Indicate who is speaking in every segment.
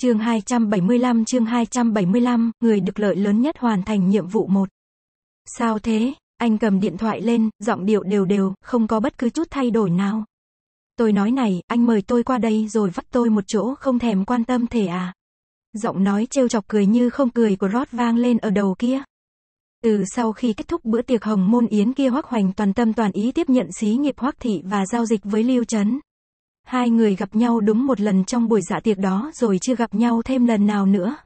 Speaker 1: Chương 275
Speaker 2: chương 275, người được lợi lớn nhất hoàn thành nhiệm vụ một Sao thế? Anh cầm điện thoại lên, giọng điệu đều đều, không có bất cứ chút thay đổi nào. Tôi nói này, anh mời tôi qua đây rồi vắt tôi một chỗ không thèm quan tâm thể à. Giọng nói trêu chọc cười như không cười của Rod vang lên ở đầu kia. Từ sau khi kết thúc bữa tiệc hồng môn yến kia Hoắc Hoành toàn tâm toàn ý tiếp nhận xí nghiệp Hoắc Thị và giao dịch với Lưu Trấn. Hai người gặp nhau đúng một lần trong buổi dạ tiệc đó rồi chưa gặp nhau thêm lần nào nữa.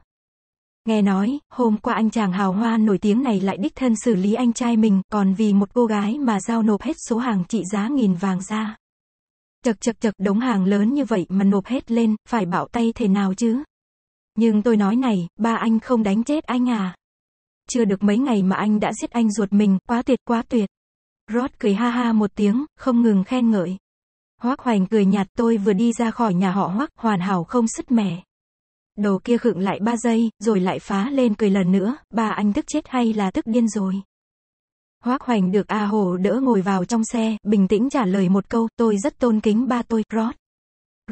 Speaker 2: Nghe nói, hôm qua anh chàng hào hoa nổi tiếng này lại đích thân xử lý anh trai mình, còn vì một cô gái mà giao nộp hết số hàng trị giá nghìn vàng ra. Chật chật chật đống hàng lớn như vậy mà nộp hết lên, phải bảo tay thế nào chứ? Nhưng tôi nói này, ba anh không đánh chết anh à? Chưa được mấy ngày mà anh đã giết anh ruột mình, quá tuyệt quá tuyệt. Rod cười ha ha một tiếng, không ngừng khen ngợi. Hoác Hoành cười nhạt tôi vừa đi ra khỏi nhà họ Hoác, hoàn hảo không sứt mẻ. Đầu kia khựng lại ba giây, rồi lại phá lên cười lần nữa, ba anh tức chết hay là tức điên rồi. Hoác Hoành được A Hồ đỡ ngồi vào trong xe, bình tĩnh trả lời một câu, tôi rất tôn kính ba tôi, Rod.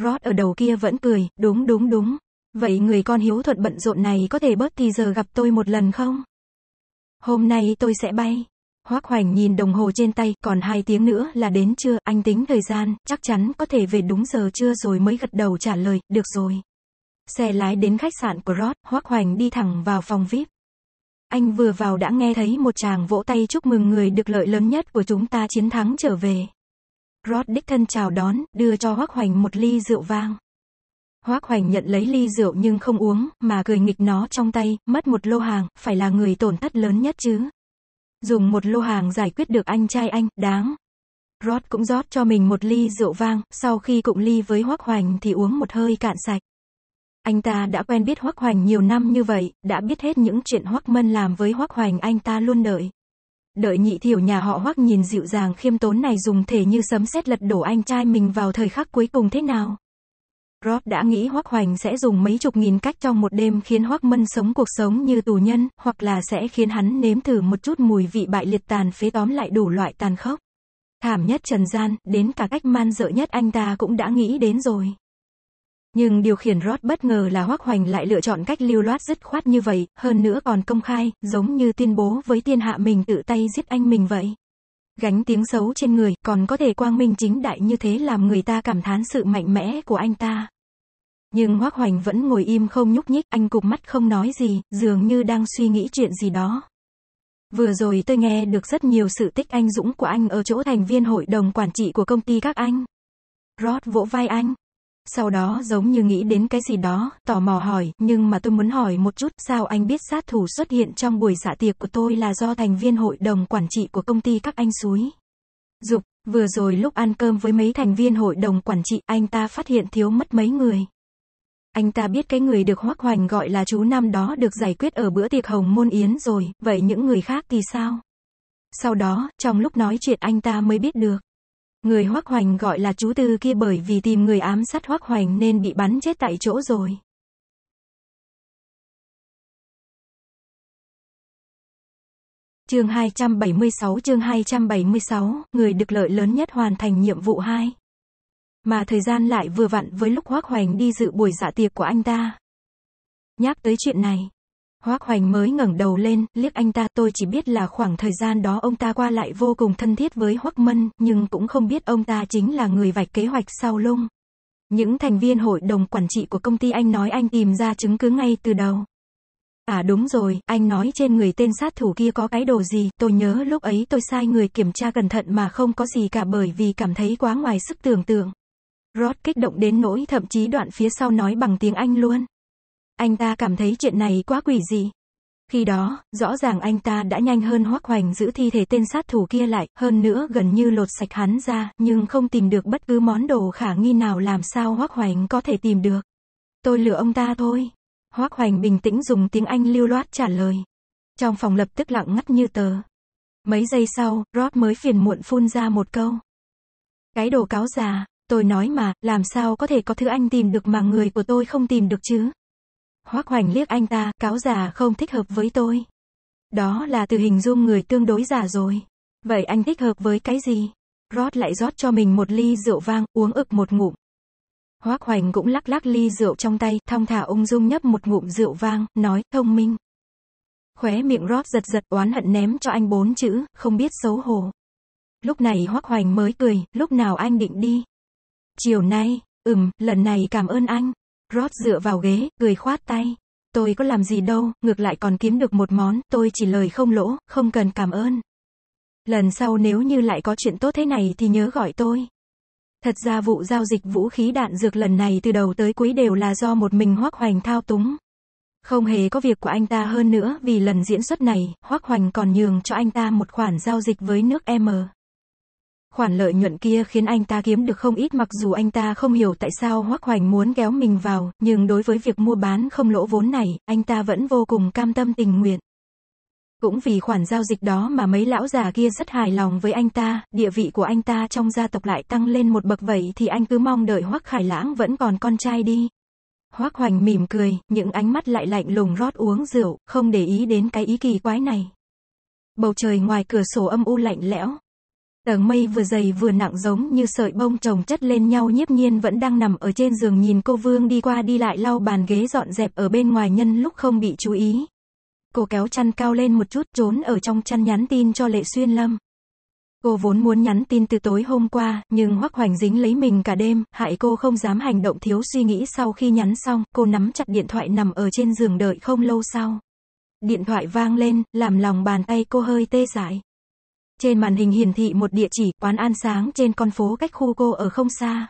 Speaker 2: Rod ở đầu kia vẫn cười, đúng đúng đúng. Vậy người con hiếu thuận bận rộn này có thể bớt thì giờ gặp tôi một lần không? Hôm nay tôi sẽ bay. Hoác Hoành nhìn đồng hồ trên tay, còn hai tiếng nữa là đến trưa, anh tính thời gian, chắc chắn có thể về đúng giờ trưa rồi mới gật đầu trả lời, được rồi. Xe lái đến khách sạn của Rod, Hoác Hoành đi thẳng vào phòng VIP. Anh vừa vào đã nghe thấy một chàng vỗ tay chúc mừng người được lợi lớn nhất của chúng ta chiến thắng trở về. Rod đích thân chào đón, đưa cho Hoác Hoành một ly rượu vang. Hoác Hoành nhận lấy ly rượu nhưng không uống, mà cười nghịch nó trong tay, mất một lô hàng, phải là người tổn thất lớn nhất chứ. Dùng một lô hàng giải quyết được anh trai anh, đáng. Rod cũng rót cho mình một ly rượu vang, sau khi cụng ly với Hoắc Hoành thì uống một hơi cạn sạch. Anh ta đã quen biết Hoắc Hoành nhiều năm như vậy, đã biết hết những chuyện Hoắc Mân làm với Hoắc Hoành anh ta luôn đợi. Đợi nhị thiểu nhà họ Hoắc nhìn dịu dàng khiêm tốn này dùng thể như sấm sét lật đổ anh trai mình vào thời khắc cuối cùng thế nào. Rob đã nghĩ Hoắc Hoành sẽ dùng mấy chục nghìn cách trong một đêm khiến Hoắc Mân sống cuộc sống như tù nhân, hoặc là sẽ khiến hắn nếm thử một chút mùi vị bại liệt tàn phế tóm lại đủ loại tàn khốc. Thảm nhất trần gian, đến cả cách man dợ nhất anh ta cũng đã nghĩ đến rồi. Nhưng điều khiển Rod bất ngờ là Hoắc Hoành lại lựa chọn cách lưu loát dứt khoát như vậy, hơn nữa còn công khai, giống như tuyên bố với tiên hạ mình tự tay giết anh mình vậy gánh tiếng xấu trên người, còn có thể quang minh chính đại như thế làm người ta cảm thán sự mạnh mẽ của anh ta. Nhưng Hoác Hoành vẫn ngồi im không nhúc nhích, anh cục mắt không nói gì, dường như đang suy nghĩ chuyện gì đó. Vừa rồi tôi nghe được rất nhiều sự tích anh dũng của anh ở chỗ thành viên hội đồng quản trị của công ty các anh. Rod vỗ vai anh, sau đó giống như nghĩ đến cái gì đó, tò mò hỏi, nhưng mà tôi muốn hỏi một chút, sao anh biết sát thủ xuất hiện trong buổi xạ tiệc của tôi là do thành viên hội đồng quản trị của công ty các anh suối. Dục, vừa rồi lúc ăn cơm với mấy thành viên hội đồng quản trị, anh ta phát hiện thiếu mất mấy người. Anh ta biết cái người được hoắc hoành gọi là chú năm đó được giải quyết ở bữa tiệc hồng môn yến rồi, vậy những người khác thì sao? Sau đó, trong lúc nói chuyện anh ta mới biết được. Người Hoắc Hoành gọi là chú Tư kia bởi vì tìm người ám sát Hoắc Hoành nên bị bắn chết tại chỗ rồi.
Speaker 3: Chương 276
Speaker 2: chương 276, người được lợi lớn nhất hoàn thành nhiệm vụ 2. Mà thời gian lại vừa vặn với lúc Hoắc Hoành đi dự buổi dạ tiệc của anh ta. Nhắc tới chuyện này, Hoác Hoành mới ngẩng đầu lên, liếc anh ta tôi chỉ biết là khoảng thời gian đó ông ta qua lại vô cùng thân thiết với Hoác Mân, nhưng cũng không biết ông ta chính là người vạch kế hoạch sau lung. Những thành viên hội đồng quản trị của công ty anh nói anh tìm ra chứng cứ ngay từ đầu. À đúng rồi, anh nói trên người tên sát thủ kia có cái đồ gì, tôi nhớ lúc ấy tôi sai người kiểm tra cẩn thận mà không có gì cả bởi vì cảm thấy quá ngoài sức tưởng tượng. Rod kích động đến nỗi thậm chí đoạn phía sau nói bằng tiếng Anh luôn. Anh ta cảm thấy chuyện này quá quỷ gì Khi đó, rõ ràng anh ta đã nhanh hơn Hoắc Hoành giữ thi thể tên sát thủ kia lại, hơn nữa gần như lột sạch hắn ra, nhưng không tìm được bất cứ món đồ khả nghi nào làm sao Hoắc Hoành có thể tìm được. Tôi lừa ông ta thôi. Hoắc Hoành bình tĩnh dùng tiếng Anh lưu loát trả lời. Trong phòng lập tức lặng ngắt như tờ. Mấy giây sau, Rod mới phiền muộn phun ra một câu. Cái đồ cáo già, tôi nói mà, làm sao có thể có thứ anh tìm được mà người của tôi không tìm được chứ? Hoác Hoành liếc anh ta, cáo già không thích hợp với tôi. Đó là từ hình dung người tương đối già rồi. Vậy anh thích hợp với cái gì? Rót lại rót cho mình một ly rượu vang, uống ực một ngụm. Hoác Hoành cũng lắc lắc ly rượu trong tay, thong thả ung dung nhấp một ngụm rượu vang, nói, thông minh. Khóe miệng rót giật giật oán hận ném cho anh bốn chữ, không biết xấu hổ. Lúc này Hoác Hoành mới cười, lúc nào anh định đi? Chiều nay, ừm, lần này cảm ơn anh. Rod dựa vào ghế, cười khoát tay. Tôi có làm gì đâu, ngược lại còn kiếm được một món, tôi chỉ lời không lỗ, không cần cảm ơn. Lần sau nếu như lại có chuyện tốt thế này thì nhớ gọi tôi. Thật ra vụ giao dịch vũ khí đạn dược lần này từ đầu tới cuối đều là do một mình Hoác Hoành thao túng. Không hề có việc của anh ta hơn nữa vì lần diễn xuất này, Hoác Hoành còn nhường cho anh ta một khoản giao dịch với nước M. Khoản lợi nhuận kia khiến anh ta kiếm được không ít mặc dù anh ta không hiểu tại sao Hoắc Hoành muốn kéo mình vào, nhưng đối với việc mua bán không lỗ vốn này, anh ta vẫn vô cùng cam tâm tình nguyện. Cũng vì khoản giao dịch đó mà mấy lão già kia rất hài lòng với anh ta, địa vị của anh ta trong gia tộc lại tăng lên một bậc vậy thì anh cứ mong đợi Hoắc Khải Lãng vẫn còn con trai đi. Hoắc Hoành mỉm cười, những ánh mắt lại lạnh lùng rót uống rượu, không để ý đến cái ý kỳ quái này. Bầu trời ngoài cửa sổ âm u lạnh lẽo, Tầng mây vừa dày vừa nặng giống như sợi bông trồng chất lên nhau nhiếp nhiên vẫn đang nằm ở trên giường nhìn cô Vương đi qua đi lại lau bàn ghế dọn dẹp ở bên ngoài nhân lúc không bị chú ý. Cô kéo chăn cao lên một chút trốn ở trong chăn nhắn tin cho Lệ Xuyên Lâm. Cô vốn muốn nhắn tin từ tối hôm qua, nhưng Hoắc Hoành dính lấy mình cả đêm, hại cô không dám hành động thiếu suy nghĩ sau khi nhắn xong, cô nắm chặt điện thoại nằm ở trên giường đợi không lâu sau. Điện thoại vang lên, làm lòng bàn tay cô hơi tê dại. Trên màn hình hiển thị một địa chỉ quán ăn sáng trên con phố cách khu cô ở không xa.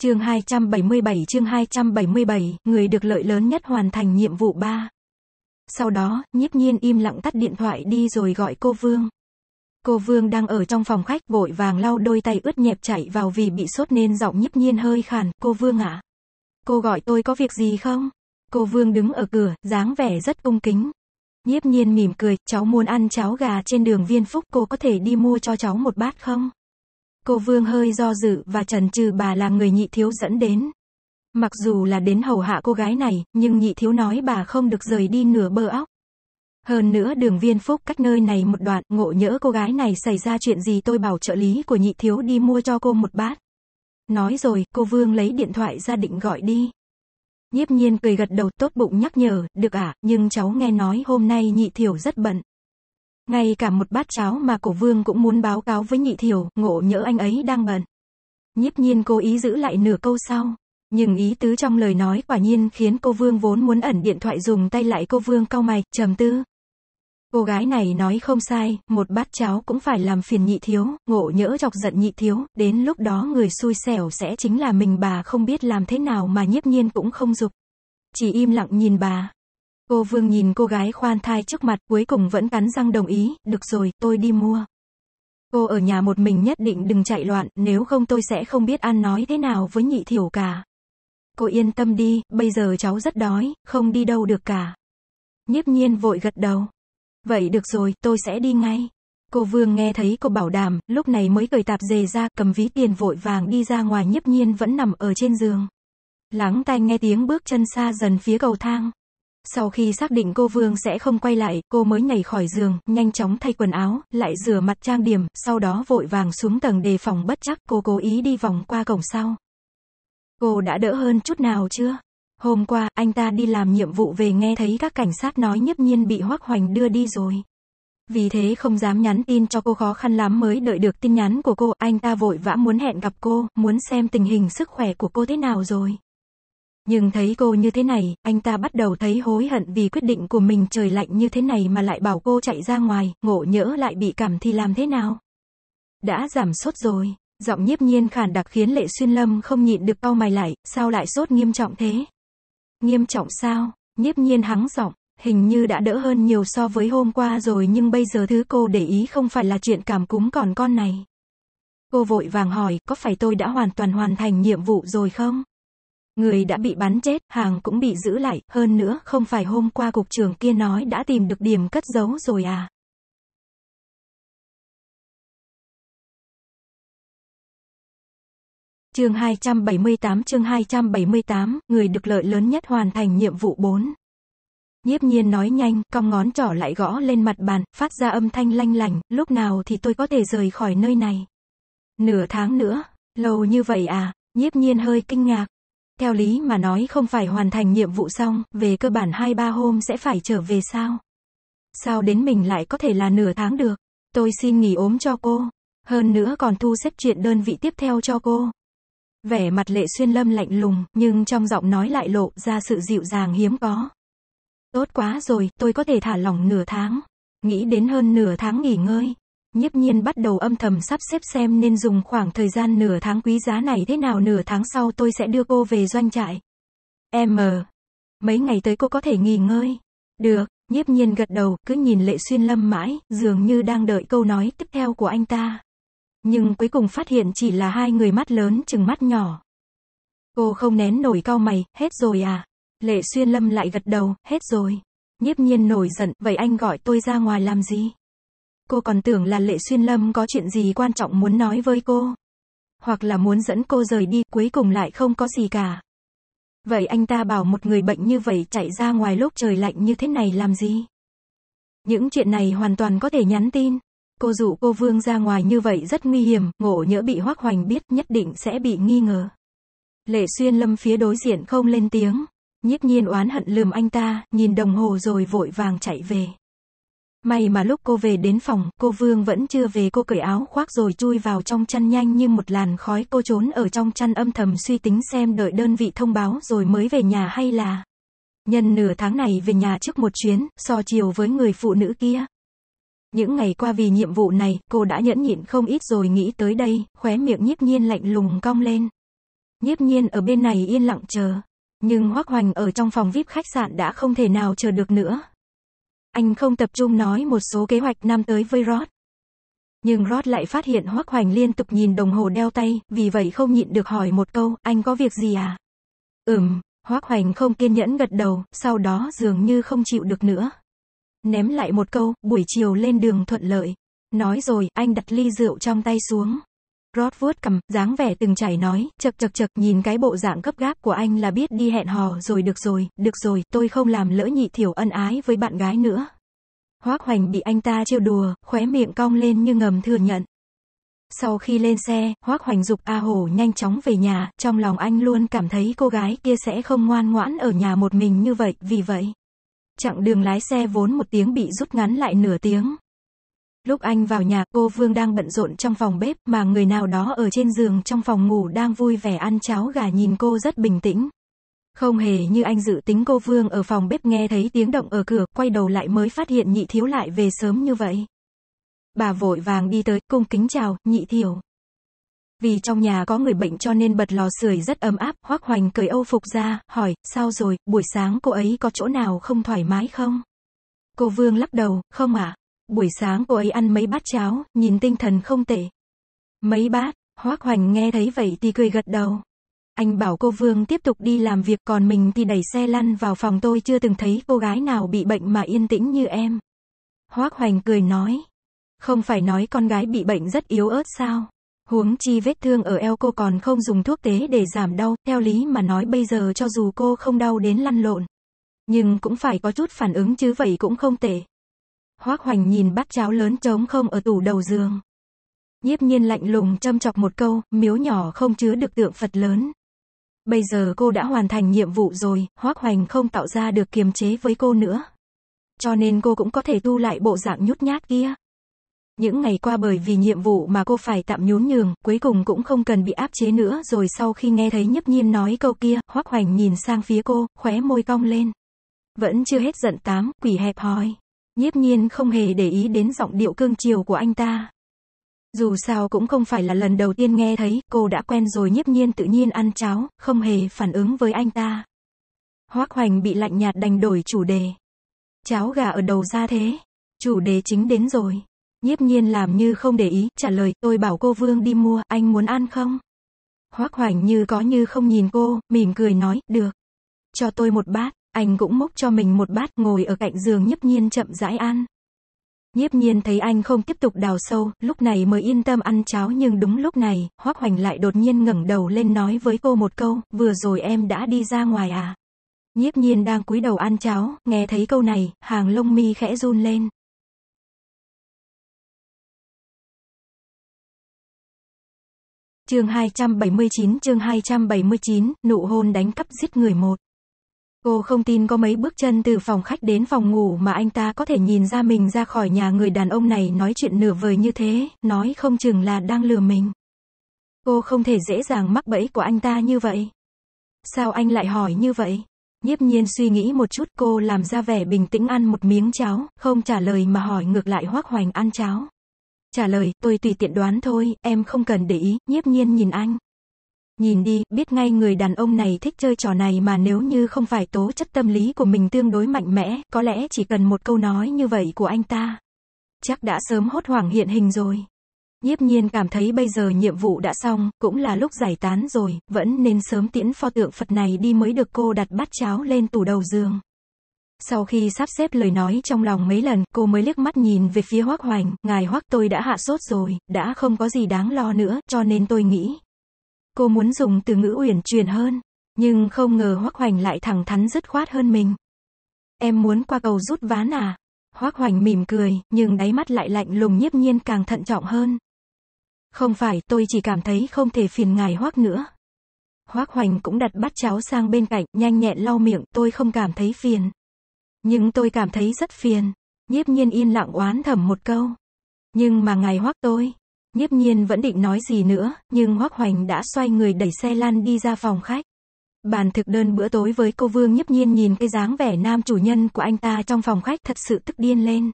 Speaker 2: Chương 277 chương 277, người được lợi lớn nhất hoàn thành nhiệm vụ 3. Sau đó, nhiếp nhiên im lặng tắt điện thoại đi rồi gọi cô Vương. Cô Vương đang ở trong phòng khách vội vàng lau đôi tay ướt nhẹp chạy vào vì bị sốt nên giọng nhiếp nhiên hơi khàn. Cô Vương ạ. À? Cô gọi tôi có việc gì không? Cô Vương đứng ở cửa, dáng vẻ rất cung kính. Nhiếp nhiên mỉm cười, cháu muốn ăn cháo gà trên đường Viên Phúc cô có thể đi mua cho cháu một bát không? Cô Vương hơi do dự và trần trừ bà là người nhị thiếu dẫn đến. Mặc dù là đến hầu hạ cô gái này, nhưng nhị thiếu nói bà không được rời đi nửa bờ óc. Hơn nữa đường Viên Phúc cách nơi này một đoạn, ngộ nhỡ cô gái này xảy ra chuyện gì tôi bảo trợ lý của nhị thiếu đi mua cho cô một bát. Nói rồi, cô Vương lấy điện thoại ra định gọi đi. Nhiếp nhiên cười gật đầu tốt bụng nhắc nhở, được ạ, nhưng cháu nghe nói hôm nay nhị thiểu rất bận. Ngay cả một bát cháo mà cổ vương cũng muốn báo cáo với nhị thiểu, ngộ nhỡ anh ấy đang bận. Nhiếp nhiên cố ý giữ lại nửa câu sau. Nhưng ý tứ trong lời nói quả nhiên khiến cô Vương vốn muốn ẩn điện thoại dùng tay lại cô Vương cau mày, trầm tư. Cô gái này nói không sai, một bát cháo cũng phải làm phiền nhị thiếu, ngộ nhỡ chọc giận nhị thiếu, đến lúc đó người xui xẻo sẽ chính là mình bà không biết làm thế nào mà nhiếp nhiên cũng không dục. Chỉ im lặng nhìn bà. Cô Vương nhìn cô gái khoan thai trước mặt cuối cùng vẫn cắn răng đồng ý, được rồi, tôi đi mua. Cô ở nhà một mình nhất định đừng chạy loạn, nếu không tôi sẽ không biết ăn nói thế nào với nhị thiểu cả. Cô yên tâm đi, bây giờ cháu rất đói, không đi đâu được cả. Nhiếp nhiên vội gật đầu. Vậy được rồi, tôi sẽ đi ngay. Cô Vương nghe thấy cô bảo đảm, lúc này mới cởi tạp dề ra, cầm ví tiền vội vàng đi ra ngoài nhấp nhiên vẫn nằm ở trên giường. Lắng tai nghe tiếng bước chân xa dần phía cầu thang. Sau khi xác định cô Vương sẽ không quay lại, cô mới nhảy khỏi giường, nhanh chóng thay quần áo, lại rửa mặt trang điểm, sau đó vội vàng xuống tầng đề phòng bất chắc, cô cố ý đi vòng qua cổng sau. Cô đã đỡ hơn chút nào chưa? Hôm qua, anh ta đi làm nhiệm vụ về nghe thấy các cảnh sát nói nhiếp nhiên bị Hoắc Hoành đưa đi rồi. Vì thế không dám nhắn tin cho cô khó khăn lắm mới đợi được tin nhắn của cô, anh ta vội vã muốn hẹn gặp cô, muốn xem tình hình sức khỏe của cô thế nào rồi. Nhưng thấy cô như thế này, anh ta bắt đầu thấy hối hận vì quyết định của mình trời lạnh như thế này mà lại bảo cô chạy ra ngoài, ngộ nhỡ lại bị cảm thì làm thế nào. Đã giảm sốt rồi, giọng nhiếp nhiên khản đặc khiến lệ xuyên lâm không nhịn được cau mày lại, sao lại sốt nghiêm trọng thế. Nghiêm trọng sao? Nhiếp nhiên hắng giọng, hình như đã đỡ hơn nhiều so với hôm qua rồi nhưng bây giờ thứ cô để ý không phải là chuyện cảm cúm còn con này. Cô vội vàng hỏi, có phải tôi đã hoàn toàn hoàn thành nhiệm vụ rồi không? Người đã bị bắn chết, hàng cũng bị giữ lại, hơn nữa, không phải hôm qua cục
Speaker 3: trưởng kia nói đã tìm được điểm cất giấu rồi à? Chương 278
Speaker 2: chương 278, người được lợi lớn nhất hoàn thành nhiệm vụ 4. Nhiếp nhiên nói nhanh, cong ngón trỏ lại gõ lên mặt bàn, phát ra âm thanh lanh lành, lúc nào thì tôi có thể rời khỏi nơi này. Nửa tháng nữa, lâu như vậy à, nhiếp nhiên hơi kinh ngạc. Theo lý mà nói không phải hoàn thành nhiệm vụ xong, về cơ bản 2-3 hôm sẽ phải trở về sao? Sao đến mình lại có thể là nửa tháng được? Tôi xin nghỉ ốm cho cô. Hơn nữa còn thu xếp chuyện đơn vị tiếp theo cho cô. Vẻ mặt lệ xuyên lâm lạnh lùng, nhưng trong giọng nói lại lộ ra sự dịu dàng hiếm có. Tốt quá rồi, tôi có thể thả lỏng nửa tháng. Nghĩ đến hơn nửa tháng nghỉ ngơi. Nhiếp nhiên bắt đầu âm thầm sắp xếp xem nên dùng khoảng thời gian nửa tháng quý giá này thế nào nửa tháng sau tôi sẽ đưa cô về doanh trại. Em mờ. Mấy ngày tới cô có thể nghỉ ngơi. Được, nhiếp nhiên gật đầu, cứ nhìn lệ xuyên lâm mãi, dường như đang đợi câu nói tiếp theo của anh ta nhưng cuối cùng phát hiện chỉ là hai người mắt lớn chừng mắt nhỏ. Cô không nén nổi cau mày, hết rồi à? Lệ xuyên lâm lại gật đầu, hết rồi. Nhiếp nhiên nổi giận, vậy anh gọi tôi ra ngoài làm gì? Cô còn tưởng là lệ xuyên lâm có chuyện gì quan trọng muốn nói với cô. Hoặc là muốn dẫn cô rời đi, cuối cùng lại không có gì cả. Vậy anh ta bảo một người bệnh như vậy chạy ra ngoài lúc trời lạnh như thế này làm gì? Những chuyện này hoàn toàn có thể nhắn tin. Cô dụ cô Vương ra ngoài như vậy rất nguy hiểm, ngộ nhỡ bị Hoác Hoành biết nhất định sẽ bị nghi ngờ. Lệ xuyên lâm phía đối diện không lên tiếng. Nhiếp nhiên oán hận lườm anh ta, nhìn đồng hồ rồi vội vàng chạy về. May mà lúc cô về đến phòng, cô Vương vẫn chưa về cô cởi áo khoác rồi chui vào trong chăn nhanh như một làn khói cô trốn ở trong chăn âm thầm suy tính xem đợi đơn vị thông báo rồi mới về nhà hay là... Nhân nửa tháng này về nhà trước một chuyến, so chiều với người phụ nữ kia. Những ngày qua vì nhiệm vụ này, cô đã nhẫn nhịn không ít rồi nghĩ tới đây, khóe miệng nhiếp nhiên lạnh lùng cong lên. Nhiếp nhiên ở bên này yên lặng chờ. Nhưng Hoác Hoành ở trong phòng VIP khách sạn đã không thể nào chờ được nữa. Anh không tập trung nói một số kế hoạch năm tới với Rod. Nhưng Rod lại phát hiện Hoác Hoành liên tục nhìn đồng hồ đeo tay, vì vậy không nhịn được hỏi một câu, anh có việc gì à? Ừm, Hoác Hoành không kiên nhẫn gật đầu, sau đó dường như không chịu được nữa. Ném lại một câu, buổi chiều lên đường thuận lợi. Nói rồi, anh đặt ly rượu trong tay xuống. Rod vuốt cầm, dáng vẻ từng chảy nói, chật chật chật, nhìn cái bộ dạng gấp gáp của anh là biết đi hẹn hò rồi được rồi, được rồi, tôi không làm lỡ nhị thiểu ân ái với bạn gái nữa. Hoác hoành bị anh ta trêu đùa, khóe miệng cong lên như ngầm thừa nhận. Sau khi lên xe, Hoác Hoành Dục A hồ nhanh chóng về nhà, trong lòng anh luôn cảm thấy cô gái kia sẽ không ngoan ngoãn ở nhà một mình như vậy, vì vậy chặng đường lái xe vốn một tiếng bị rút ngắn lại nửa tiếng. Lúc anh vào nhà, cô Vương đang bận rộn trong phòng bếp, mà người nào đó ở trên giường trong phòng ngủ đang vui vẻ ăn cháo gà nhìn cô rất bình tĩnh. Không hề như anh dự tính cô Vương ở phòng bếp nghe thấy tiếng động ở cửa, quay đầu lại mới phát hiện nhị thiếu lại về sớm như vậy. Bà vội vàng đi tới, cung kính chào, nhị thiểu vì trong nhà có người bệnh cho nên bật lò sưởi rất ấm áp, Hoắc Hoành cởi Âu phục ra, hỏi, sao rồi, buổi sáng cô ấy có chỗ nào không thoải mái không? Cô Vương lắc đầu, không ạ. À? Buổi sáng cô ấy ăn mấy bát cháo, nhìn tinh thần không tệ. Mấy bát, Hoắc Hoành nghe thấy vậy thì cười gật đầu. Anh bảo cô Vương tiếp tục đi làm việc còn mình thì đẩy xe lăn vào phòng tôi chưa từng thấy cô gái nào bị bệnh mà yên tĩnh như em. Hoác Hoành cười nói. Không phải nói con gái bị bệnh rất yếu ớt sao? Huống chi vết thương ở eo cô còn không dùng thuốc tế để giảm đau, theo lý mà nói bây giờ cho dù cô không đau đến lăn lộn. Nhưng cũng phải có chút phản ứng chứ vậy cũng không tệ. Hoác Hoành nhìn bát cháo lớn trống không ở tủ đầu giường. Nhiếp nhiên lạnh lùng châm chọc một câu, miếu nhỏ không chứa được tượng Phật lớn. Bây giờ cô đã hoàn thành nhiệm vụ rồi, Hoác Hoành không tạo ra được kiềm chế với cô nữa. Cho nên cô cũng có thể thu lại bộ dạng nhút nhát kia. Những ngày qua bởi vì nhiệm vụ mà cô phải tạm nhún nhường, cuối cùng cũng không cần bị áp chế nữa rồi sau khi nghe thấy nhấp nhiên nói câu kia, hoắc hoành nhìn sang phía cô, khóe môi cong lên. Vẫn chưa hết giận tám, quỷ hẹp hòi. Nhiếp nhiên không hề để ý đến giọng điệu cương chiều của anh ta. Dù sao cũng không phải là lần đầu tiên nghe thấy, cô đã quen rồi nhiếp nhiên tự nhiên ăn cháo, không hề phản ứng với anh ta. Hoắc Hoành bị lạnh nhạt đành đổi chủ đề. Cháo gà ở đầu ra thế. Chủ đề chính đến rồi. Nhiếp nhiên làm như không để ý, trả lời, tôi bảo cô Vương đi mua, anh muốn ăn không? Hoác hoành như có như không nhìn cô, mỉm cười nói, được. Cho tôi một bát, anh cũng múc cho mình một bát, ngồi ở cạnh giường nhiếp nhiên chậm rãi ăn. Nhiếp nhiên thấy anh không tiếp tục đào sâu, lúc này mới yên tâm ăn cháo nhưng đúng lúc này, Hoác Hoành lại đột nhiên ngẩng đầu lên nói với cô một câu, vừa rồi em đã đi ra ngoài à? Nhiếp nhiên đang cúi đầu ăn cháo, nghe thấy câu này,
Speaker 3: hàng lông mi khẽ run lên. Chương 279 chương 279,
Speaker 2: nụ hôn đánh cắp giết người một. Cô không tin có mấy bước chân từ phòng khách đến phòng ngủ mà anh ta có thể nhìn ra mình ra khỏi nhà người đàn ông này nói chuyện nửa vời như thế, nói không chừng là đang lừa mình. Cô không thể dễ dàng mắc bẫy của anh ta như vậy. Sao anh lại hỏi như vậy? Nhiếp nhiên suy nghĩ một chút cô làm ra vẻ bình tĩnh ăn một miếng cháo, không trả lời mà hỏi ngược lại hoác hoành ăn cháo. Trả lời, tôi tùy tiện đoán thôi, em không cần để ý, nhiếp nhiên nhìn anh. Nhìn đi, biết ngay người đàn ông này thích chơi trò này mà nếu như không phải tố chất tâm lý của mình tương đối mạnh mẽ, có lẽ chỉ cần một câu nói như vậy của anh ta. Chắc đã sớm hốt hoảng hiện hình rồi. Nhiếp nhiên cảm thấy bây giờ nhiệm vụ đã xong, cũng là lúc giải tán rồi, vẫn nên sớm tiễn pho tượng Phật này đi mới được cô đặt bát cháo lên tủ đầu giường. Sau khi sắp xếp lời nói trong lòng mấy lần, cô mới liếc mắt nhìn về phía Hoắc Hoành, "Ngài Hoắc, tôi đã hạ sốt rồi, đã không có gì đáng lo nữa, cho nên tôi nghĩ." Cô muốn dùng từ ngữ uyển chuyển hơn, nhưng không ngờ Hoắc Hoành lại thẳng thắn dứt khoát hơn mình. "Em muốn qua cầu rút ván à?" Hoắc Hoành mỉm cười, nhưng đáy mắt lại lạnh lùng nhiếp nhiên càng thận trọng hơn. "Không phải, tôi chỉ cảm thấy không thể phiền ngài Hoắc nữa." Hoắc Hoành cũng đặt bát cháo sang bên cạnh, nhanh nhẹn lau miệng, "Tôi không cảm thấy phiền." Nhưng tôi cảm thấy rất phiền. Nhiếp nhiên yên lặng oán thầm một câu. Nhưng mà ngài hoắc tôi. Nhiếp nhiên vẫn định nói gì nữa, nhưng hoắc hoành đã xoay người đẩy xe lan đi ra phòng khách. Bàn thực đơn bữa tối với cô Vương nhiếp nhiên nhìn cái dáng vẻ nam chủ nhân của anh ta trong phòng khách thật sự tức điên lên.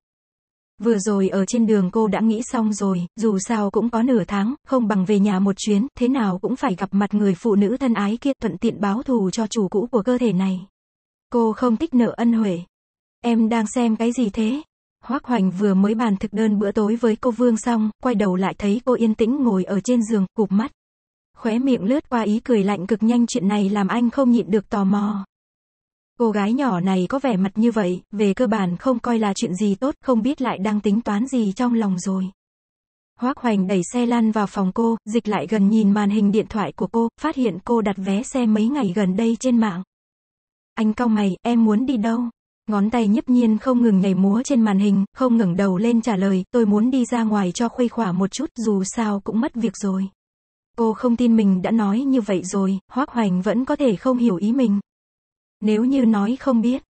Speaker 2: Vừa rồi ở trên đường cô đã nghĩ xong rồi, dù sao cũng có nửa tháng, không bằng về nhà một chuyến, thế nào cũng phải gặp mặt người phụ nữ thân ái kia thuận tiện báo thù cho chủ cũ của cơ thể này. Cô không thích nợ ân huệ, Em đang xem cái gì thế? Hoác Hoành vừa mới bàn thực đơn bữa tối với cô Vương xong, quay đầu lại thấy cô yên tĩnh ngồi ở trên giường, cụp mắt. Khóe miệng lướt qua ý cười lạnh cực nhanh chuyện này làm anh không nhịn được tò mò. Cô gái nhỏ này có vẻ mặt như vậy, về cơ bản không coi là chuyện gì tốt, không biết lại đang tính toán gì trong lòng rồi. Hoác Hoành đẩy xe lăn vào phòng cô, dịch lại gần nhìn màn hình điện thoại của cô, phát hiện cô đặt vé xe mấy ngày gần đây trên mạng. Anh cau mày, em muốn đi đâu? ngón tay nhấp nhiên không ngừng nhảy múa trên màn hình, không ngẩng đầu lên trả lời, tôi muốn đi ra ngoài cho khuây khỏa một chút, dù sao cũng mất việc rồi. Cô không tin mình đã nói như vậy rồi, Hoác Hoành vẫn có thể không hiểu ý mình. Nếu như nói không biết,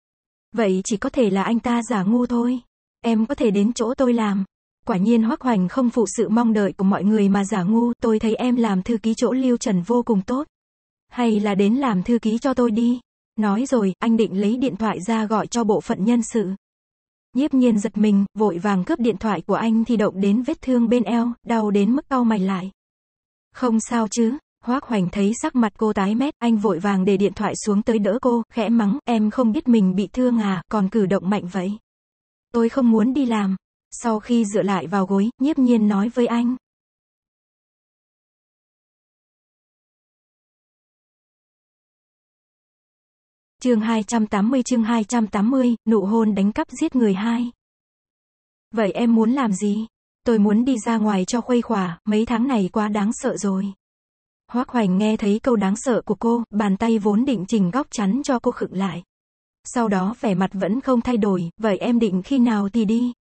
Speaker 2: vậy chỉ có thể là anh ta giả ngu thôi. Em có thể đến chỗ tôi làm. Quả nhiên Hoác Hoành không phụ sự mong đợi của mọi người mà giả ngu, tôi thấy em làm thư ký chỗ Lưu Trần vô cùng tốt. Hay là đến làm thư ký cho tôi đi. Nói rồi, anh định lấy điện thoại ra gọi cho bộ phận nhân sự. Nhiếp nhiên giật mình, vội vàng cướp điện thoại của anh thì động đến vết thương bên eo, đau đến mức cau mày lại. Không sao chứ, Hoác Hoành thấy sắc mặt cô tái mét, anh vội vàng để điện thoại xuống tới đỡ cô, khẽ mắng, em không biết mình bị thương à, còn cử động mạnh vậy. Tôi không muốn đi làm. Sau khi dựa lại vào gối, nhiếp nhiên nói với anh.
Speaker 3: Chương 280 chương 280, nụ hôn đánh cắp
Speaker 2: giết người hai. Vậy em muốn làm gì? Tôi muốn đi ra ngoài cho khuây khỏa, mấy tháng này quá đáng sợ rồi. Hoác Hoành nghe thấy câu đáng sợ của cô, bàn tay vốn định chỉnh góc chắn cho cô khựng lại. Sau đó vẻ mặt vẫn không thay đổi, vậy em định khi nào thì đi?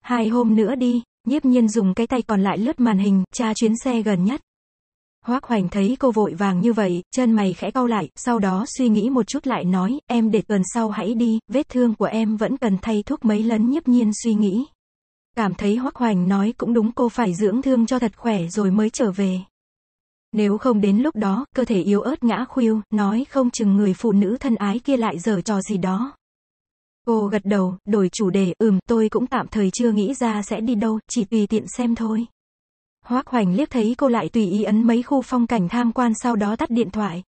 Speaker 2: Hai hôm nữa đi, nhiếp nhiên dùng cái tay còn lại lướt màn hình, tra chuyến xe gần nhất. Hoác Hoành thấy cô vội vàng như vậy, chân mày khẽ cau lại, sau đó suy nghĩ một chút lại nói, em để tuần sau hãy đi, vết thương của em vẫn cần thay thuốc mấy lần Nhấp nhiên suy nghĩ. Cảm thấy Hoác Hoành nói cũng đúng cô phải dưỡng thương cho thật khỏe rồi mới trở về. Nếu không đến lúc đó, cơ thể yếu ớt ngã khuêu, nói không chừng người phụ nữ thân ái kia lại giở trò gì đó. Cô gật đầu, đổi chủ đề, ừm, tôi cũng tạm thời chưa nghĩ ra sẽ đi đâu, chỉ tùy tiện xem thôi. Hoác Hoành liếc thấy cô lại tùy ý ấn mấy khu phong cảnh tham quan sau đó tắt điện thoại.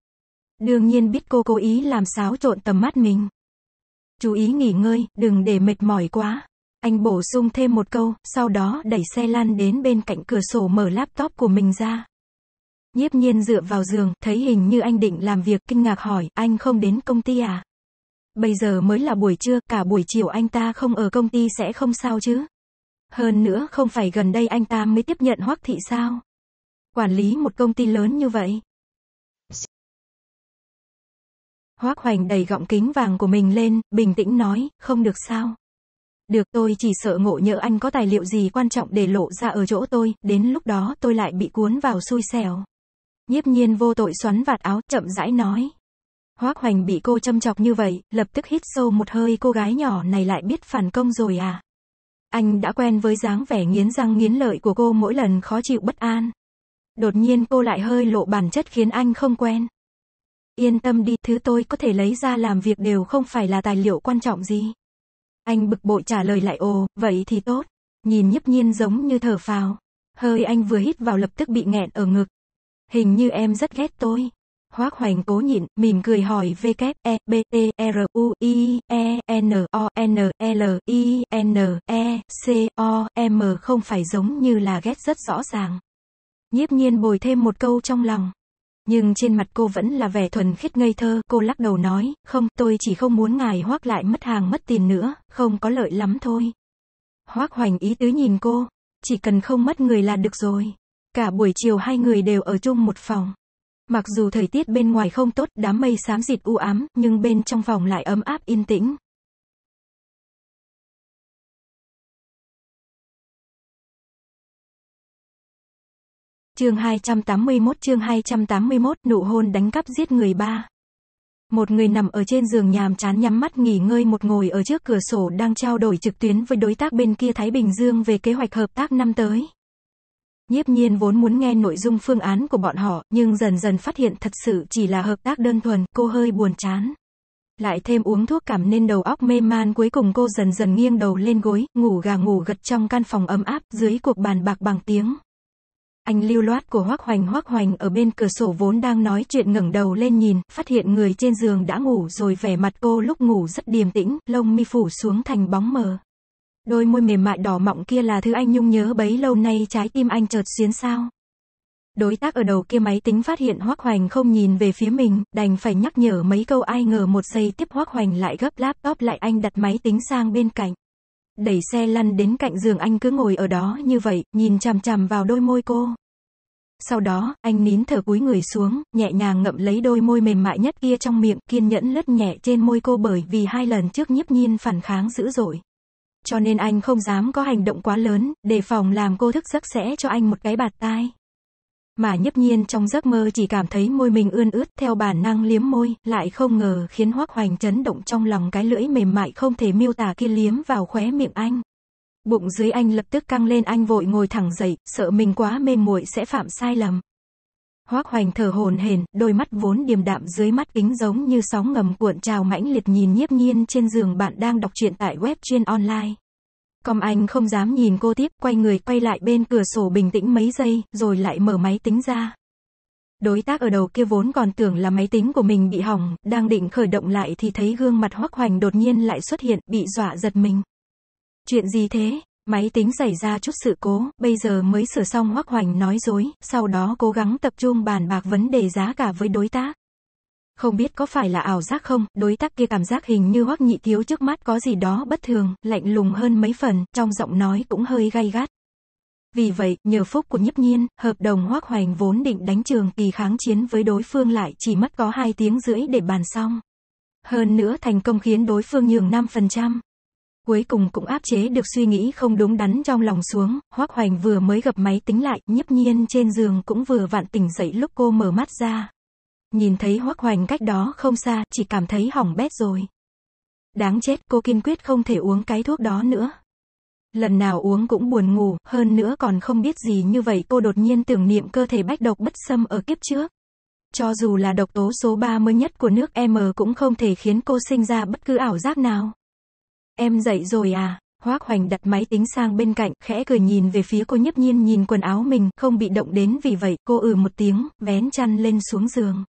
Speaker 2: Đương nhiên biết cô cố ý làm xáo trộn tầm mắt mình. Chú ý nghỉ ngơi, đừng để mệt mỏi quá. Anh bổ sung thêm một câu, sau đó đẩy xe lăn đến bên cạnh cửa sổ mở laptop của mình ra. Nhiếp nhiên dựa vào giường, thấy hình như anh định làm việc, kinh ngạc hỏi, anh không đến công ty à? Bây giờ mới là buổi trưa, cả buổi chiều anh ta không ở công ty sẽ không sao chứ? Hơn nữa không phải gần đây anh ta mới tiếp nhận Hoắc Thị sao? Quản lý một công ty lớn như vậy. Hoắc Hoành đầy gọng kính vàng của mình lên, bình tĩnh nói, không được sao. Được tôi chỉ sợ ngộ nhỡ anh có tài liệu gì quan trọng để lộ ra ở chỗ tôi, đến lúc đó tôi lại bị cuốn vào xui xẻo. Nhiếp nhiên vô tội xoắn vạt áo, chậm rãi nói. Hoắc hoành bị cô châm chọc như vậy, lập tức hít sâu một hơi cô gái nhỏ này lại biết phản công rồi à. Anh đã quen với dáng vẻ nghiến răng nghiến lợi của cô mỗi lần khó chịu bất an. Đột nhiên cô lại hơi lộ bản chất khiến anh không quen. Yên tâm đi, thứ tôi có thể lấy ra làm việc đều không phải là tài liệu quan trọng gì. Anh bực bội trả lời lại ồ, vậy thì tốt. Nhìn nhấp nhiên giống như thở phào. Hơi anh vừa hít vào lập tức bị nghẹn ở ngực. Hình như em rất ghét tôi. Hoác Hoành cố nhịn, mỉm cười hỏi V K E B T e R U I E N O N L I N E C O M không phải giống như là ghét rất rõ ràng. Nhiếp nhiên bồi thêm một câu trong lòng. Nhưng trên mặt cô vẫn là vẻ thuần khiết ngây thơ, cô lắc đầu nói, không, tôi chỉ không muốn ngài hoác lại mất hàng mất tiền nữa, không có lợi lắm thôi. Hoác hoành ý tứ nhìn cô, chỉ cần không mất người là được rồi. Cả buổi chiều hai người đều ở chung một phòng. Mặc dù thời tiết bên ngoài không tốt, đám mây xám xịt u ám, nhưng bên trong phòng lại ấm áp yên tĩnh. Chương 281 chương 281 nụ hôn đánh cắp giết người ba. Một người nằm ở trên giường nhàm chán nhắm mắt nghỉ ngơi một ngồi ở trước cửa sổ đang trao đổi trực tuyến với đối tác bên kia Thái Bình Dương về kế hoạch hợp tác năm tới. Nhiếp nhiên vốn muốn nghe nội dung phương án của bọn họ, nhưng dần dần phát hiện thật sự chỉ là hợp tác đơn thuần, cô hơi buồn chán. Lại thêm uống thuốc cảm nên đầu óc mê man cuối cùng cô dần dần nghiêng đầu lên gối, ngủ gà ngủ gật trong căn phòng ấm áp, dưới cuộc bàn bạc bằng tiếng. Anh lưu loát của Hoác Hoành Hoác Hoành ở bên cửa sổ vốn đang nói chuyện ngẩng đầu lên nhìn, phát hiện người trên giường đã ngủ rồi vẻ mặt cô lúc ngủ rất điềm tĩnh, lông mi phủ xuống thành bóng mờ. Đôi môi mềm mại đỏ mọng kia là thứ anh nhung nhớ bấy lâu nay trái tim anh chợt xiến sao. Đối tác ở đầu kia máy tính phát hiện Hoác Hoành không nhìn về phía mình, đành phải nhắc nhở mấy câu ai ngờ một giây tiếp Hoác Hoành lại gấp laptop lại anh đặt máy tính sang bên cạnh. Đẩy xe lăn đến cạnh giường anh cứ ngồi ở đó như vậy, nhìn chằm chằm vào đôi môi cô. Sau đó, anh nín thở cúi người xuống, nhẹ nhàng ngậm lấy đôi môi mềm mại nhất kia trong miệng, kiên nhẫn lướt nhẹ trên môi cô bởi vì hai lần trước nhiếp nhiên phản kháng dữ dội cho nên anh không dám có hành động quá lớn, để phòng làm cô thức giấc sẽ cho anh một cái bạt tai. Mà nhấp nhiên trong giấc mơ chỉ cảm thấy môi mình ươn ướt theo bản năng liếm môi, lại không ngờ khiến hoắc hoành chấn động trong lòng cái lưỡi mềm mại không thể miêu tả kia liếm vào khóe miệng anh. Bụng dưới anh lập tức căng lên anh vội ngồi thẳng dậy, sợ mình quá mềm muội sẽ phạm sai lầm. Hoác hoành thở hồn hển, đôi mắt vốn điềm đạm dưới mắt kính giống như sóng ngầm cuộn trào mãnh liệt nhìn nhiếp nhiên trên giường bạn đang đọc truyện tại web chuyên online. Com anh không dám nhìn cô tiếp, quay người quay lại bên cửa sổ bình tĩnh mấy giây, rồi lại mở máy tính ra. Đối tác ở đầu kia vốn còn tưởng là máy tính của mình bị hỏng, đang định khởi động lại thì thấy gương mặt hoắc hoành đột nhiên lại xuất hiện, bị dọa giật mình. Chuyện gì thế? Máy tính xảy ra chút sự cố, bây giờ mới sửa xong Hoắc Hoành nói dối, sau đó cố gắng tập trung bàn bạc vấn đề giá cả với đối tác. Không biết có phải là ảo giác không, đối tác kia cảm giác hình như Hoắc Nhị Thiếu trước mắt có gì đó bất thường, lạnh lùng hơn mấy phần, trong giọng nói cũng hơi gay gắt. Vì vậy, nhờ phúc của nhiếp nhiên, hợp đồng Hoắc Hoành vốn định đánh trường kỳ kháng chiến với đối phương lại chỉ mất có 2 tiếng rưỡi để bàn xong. Hơn nữa thành công khiến đối phương nhường 5%, cuối cùng cũng áp chế được suy nghĩ không đúng đắn trong lòng xuống, Hoắc Hoành vừa mới gặp máy tính lại, nhấp nhiên trên giường cũng vừa vạn tỉnh dậy lúc cô mở mắt ra. Nhìn thấy Hoắc Hoành cách đó không xa, chỉ cảm thấy hỏng bét rồi. Đáng chết, cô kiên quyết không thể uống cái thuốc đó nữa. Lần nào uống cũng buồn ngủ, hơn nữa còn không biết gì như vậy cô đột nhiên tưởng niệm cơ thể bách độc bất xâm ở kiếp trước. Cho dù là độc tố số 3 mới nhất của nước M cũng không thể khiến cô sinh ra bất cứ ảo giác nào. Em dậy rồi à? Hoác Hoành đặt máy tính sang bên cạnh, khẽ cười nhìn về phía cô nhấp nhiên nhìn quần áo mình, không bị động đến vì vậy, cô ừ một tiếng, vén chăn lên xuống giường.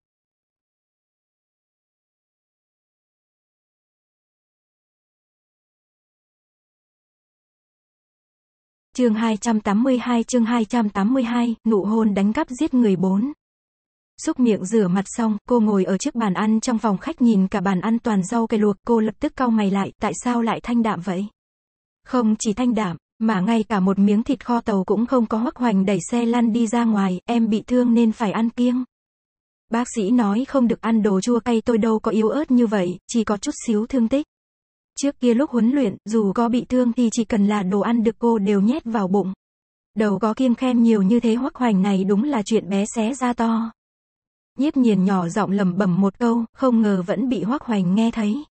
Speaker 3: Chương 282 chương
Speaker 1: 282,
Speaker 2: nụ hôn đánh cắp giết người bốn Xúc miệng rửa mặt xong, cô ngồi ở chiếc bàn ăn trong phòng khách nhìn cả bàn ăn toàn rau cây luộc, cô lập tức cau mày lại, tại sao lại thanh đạm vậy? Không chỉ thanh đạm, mà ngay cả một miếng thịt kho tàu cũng không có hoắc hoành đẩy xe lăn đi ra ngoài, em bị thương nên phải ăn kiêng. Bác sĩ nói không được ăn đồ chua cay tôi đâu có yếu ớt như vậy, chỉ có chút xíu thương tích. Trước kia lúc huấn luyện, dù có bị thương thì chỉ cần là đồ ăn được cô đều nhét vào bụng. Đầu có kiêng khem nhiều như thế hoắc hoành này đúng là chuyện bé xé ra to nhiếp nhiền nhỏ giọng lầm bẩm một câu, không ngờ vẫn bị hoác hoành nghe thấy.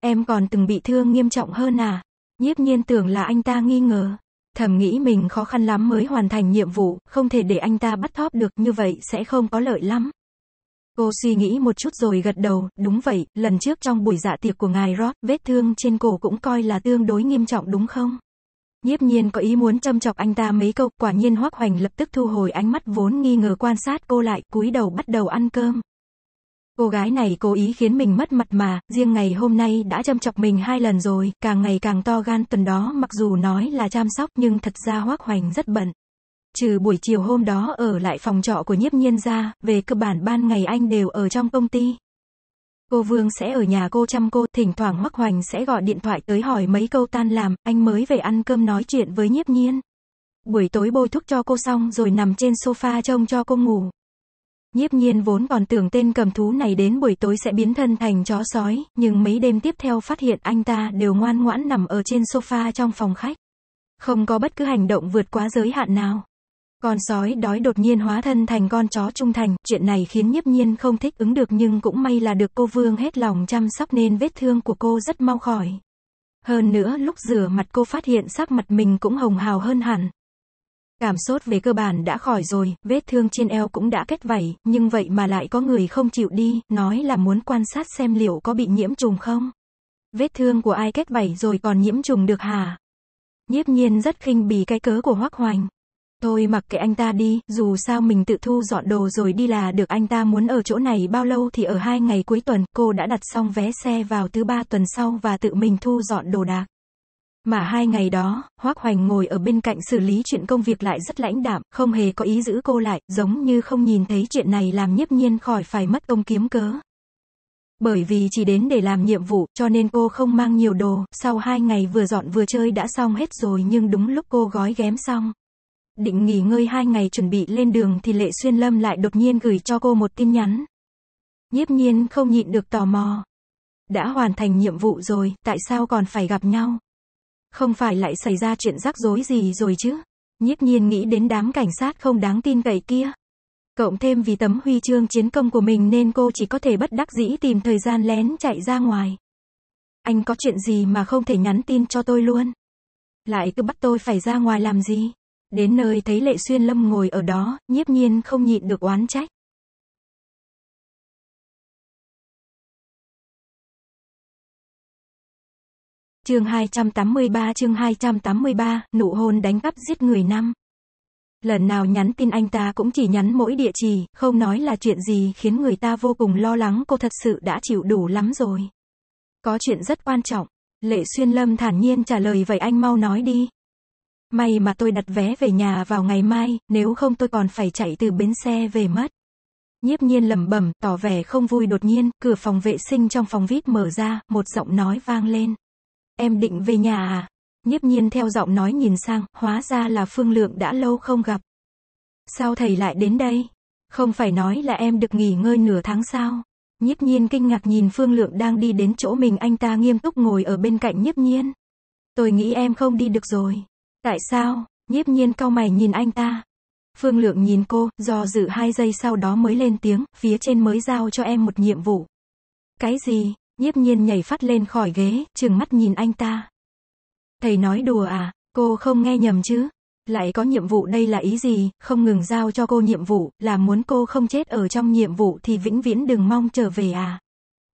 Speaker 2: Em còn từng bị thương nghiêm trọng hơn à? Nhiếp nhiên tưởng là anh ta nghi ngờ. Thầm nghĩ mình khó khăn lắm mới hoàn thành nhiệm vụ, không thể để anh ta bắt thóp được như vậy sẽ không có lợi lắm. Cô suy nghĩ một chút rồi gật đầu, đúng vậy, lần trước trong buổi dạ tiệc của ngài Rod, vết thương trên cổ cũng coi là tương đối nghiêm trọng đúng không? Nhiếp nhiên có ý muốn châm chọc anh ta mấy câu, quả nhiên Hoác Hoành lập tức thu hồi ánh mắt vốn nghi ngờ quan sát cô lại, cúi đầu bắt đầu ăn cơm. Cô gái này cố ý khiến mình mất mặt mà, riêng ngày hôm nay đã châm chọc mình hai lần rồi, càng ngày càng to gan tuần đó mặc dù nói là chăm sóc nhưng thật ra Hoác Hoành rất bận. Trừ buổi chiều hôm đó ở lại phòng trọ của nhiếp nhiên ra, về cơ bản ban ngày anh đều ở trong công ty. Cô Vương sẽ ở nhà cô chăm cô, thỉnh thoảng Mắc Hoành sẽ gọi điện thoại tới hỏi mấy câu tan làm, anh mới về ăn cơm nói chuyện với nhiếp nhiên. Buổi tối bôi thuốc cho cô xong rồi nằm trên sofa trông cho cô ngủ. Nhiếp nhiên vốn còn tưởng tên cầm thú này đến buổi tối sẽ biến thân thành chó sói, nhưng mấy đêm tiếp theo phát hiện anh ta đều ngoan ngoãn nằm ở trên sofa trong phòng khách. Không có bất cứ hành động vượt quá giới hạn nào. Con sói đói đột nhiên hóa thân thành con chó trung thành, chuyện này khiến nhiếp nhiên không thích ứng được nhưng cũng may là được cô Vương hết lòng chăm sóc nên vết thương của cô rất mau khỏi. Hơn nữa lúc rửa mặt cô phát hiện sắc mặt mình cũng hồng hào hơn hẳn. Cảm sốt về cơ bản đã khỏi rồi, vết thương trên eo cũng đã kết vảy, nhưng vậy mà lại có người không chịu đi, nói là muốn quan sát xem liệu có bị nhiễm trùng không. Vết thương của ai kết vảy rồi còn nhiễm trùng được hả? Nhiếp nhiên rất khinh bỉ cái cớ của Hoắc Hoành. Thôi mặc kệ anh ta đi, dù sao mình tự thu dọn đồ rồi đi là được anh ta muốn ở chỗ này bao lâu thì ở hai ngày cuối tuần, cô đã đặt xong vé xe vào thứ ba tuần sau và tự mình thu dọn đồ đạc. Mà hai ngày đó, Hoác Hoành ngồi ở bên cạnh xử lý chuyện công việc lại rất lãnh đạm, không hề có ý giữ cô lại, giống như không nhìn thấy chuyện này làm nhiếp nhiên khỏi phải mất công kiếm cớ. Bởi vì chỉ đến để làm nhiệm vụ, cho nên cô không mang nhiều đồ, sau hai ngày vừa dọn vừa chơi đã xong hết rồi nhưng đúng lúc cô gói ghém xong. Định nghỉ ngơi hai ngày chuẩn bị lên đường thì Lệ Xuyên Lâm lại đột nhiên gửi cho cô một tin nhắn. Nhiếp nhiên không nhịn được tò mò. Đã hoàn thành nhiệm vụ rồi, tại sao còn phải gặp nhau? Không phải lại xảy ra chuyện rắc rối gì rồi chứ? Nhiếp nhiên nghĩ đến đám cảnh sát không đáng tin cậy kia. Cộng thêm vì tấm huy chương chiến công của mình nên cô chỉ có thể bất đắc dĩ tìm thời gian lén chạy ra ngoài. Anh có chuyện gì mà không thể nhắn tin cho tôi luôn? Lại cứ bắt tôi phải ra ngoài làm gì? Đến nơi thấy Lệ Xuyên
Speaker 1: Lâm
Speaker 3: ngồi ở đó, nhiếp nhiên không nhịn được oán trách. Chương
Speaker 2: 283 chương 283, nụ hôn đánh cắp giết người năm. Lần nào nhắn tin anh ta cũng chỉ nhắn mỗi địa chỉ, không nói là chuyện gì khiến người ta vô cùng lo lắng cô thật sự đã chịu đủ lắm rồi. Có chuyện rất quan trọng. Lệ Xuyên Lâm thản nhiên trả lời vậy anh mau nói đi. May mà tôi đặt vé về nhà vào ngày mai, nếu không tôi còn phải chạy từ bến xe về mất. Nhiếp nhiên lẩm bẩm, tỏ vẻ không vui đột nhiên, cửa phòng vệ sinh trong phòng vip mở ra, một giọng nói vang lên. Em định về nhà à? Nhiếp nhiên theo giọng nói nhìn sang, hóa ra là Phương Lượng đã lâu không gặp. Sao thầy lại đến đây? Không phải nói là em được nghỉ ngơi nửa tháng sao? Nhiếp nhiên kinh ngạc nhìn Phương Lượng đang đi đến chỗ mình anh ta nghiêm túc ngồi ở bên cạnh nhiếp nhiên. Tôi nghĩ em không đi được rồi. Tại sao? Nhiếp nhiên cau mày nhìn anh ta. Phương Lượng nhìn cô, do dự hai giây sau đó mới lên tiếng, phía trên mới giao cho em một nhiệm vụ. Cái gì? Nhiếp nhiên nhảy phát lên khỏi ghế, trừng mắt nhìn anh ta. Thầy nói đùa à, cô không nghe nhầm chứ? Lại có nhiệm vụ đây là ý gì, không ngừng giao cho cô nhiệm vụ, là muốn cô không chết ở trong nhiệm vụ thì vĩnh viễn đừng mong trở về à.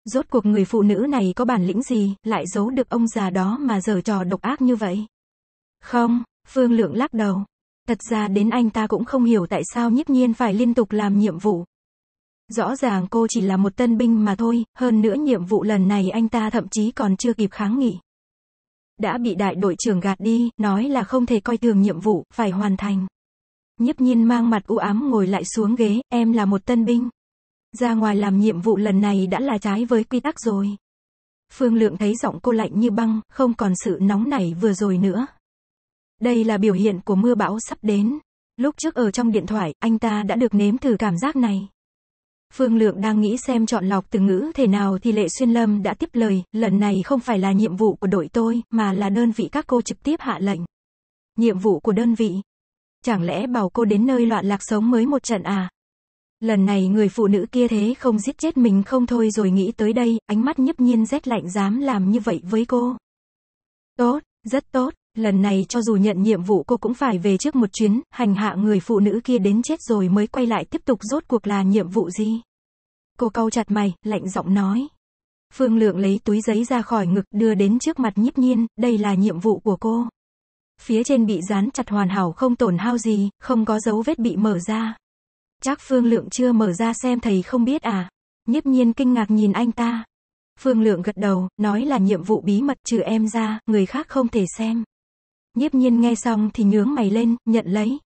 Speaker 2: Rốt cuộc người phụ nữ này có bản lĩnh gì, lại giấu được ông già đó mà giở trò độc ác như vậy. Không, Phương Lượng lắc đầu. Thật ra đến anh ta cũng không hiểu tại sao nhiếp nhiên phải liên tục làm nhiệm vụ. Rõ ràng cô chỉ là một tân binh mà thôi, hơn nữa nhiệm vụ lần này anh ta thậm chí còn chưa kịp kháng nghị. Đã bị đại đội trưởng gạt đi, nói là không thể coi thường nhiệm vụ, phải hoàn thành. Nhiếp nhiên mang mặt u ám ngồi lại xuống ghế, em là một tân binh. Ra ngoài làm nhiệm vụ lần này đã là trái với quy tắc rồi. Phương Lượng thấy giọng cô lạnh như băng, không còn sự nóng nảy vừa rồi nữa. Đây là biểu hiện của mưa bão sắp đến. Lúc trước ở trong điện thoại, anh ta đã được nếm thử cảm giác này. Phương Lượng đang nghĩ xem chọn lọc từ ngữ thể nào thì Lệ Xuyên Lâm đã tiếp lời, lần này không phải là nhiệm vụ của đội tôi, mà là đơn vị các cô trực tiếp hạ lệnh. Nhiệm vụ của đơn vị. Chẳng lẽ bảo cô đến nơi loạn lạc sống mới một trận à? Lần này người phụ nữ kia thế không giết chết mình không thôi rồi nghĩ tới đây, ánh mắt nhấp nhiên rét lạnh dám làm như vậy với cô. Tốt, rất tốt lần này cho dù nhận nhiệm vụ cô cũng phải về trước một chuyến, hành hạ người phụ nữ kia đến chết rồi mới quay lại tiếp tục rốt cuộc là nhiệm vụ gì. Cô cau chặt mày, lạnh giọng nói. Phương Lượng lấy túi giấy ra khỏi ngực đưa đến trước mặt nhiếp nhiên, đây là nhiệm vụ của cô. Phía trên bị dán chặt hoàn hảo không tổn hao gì, không có dấu vết bị mở ra. Chắc Phương Lượng chưa mở ra xem thầy không biết à. Nhiếp nhiên kinh ngạc nhìn anh ta. Phương Lượng gật đầu, nói là nhiệm vụ bí mật trừ em ra, người khác không thể xem. Nhiếp nhiên nghe xong thì nhướng mày lên, nhận lấy.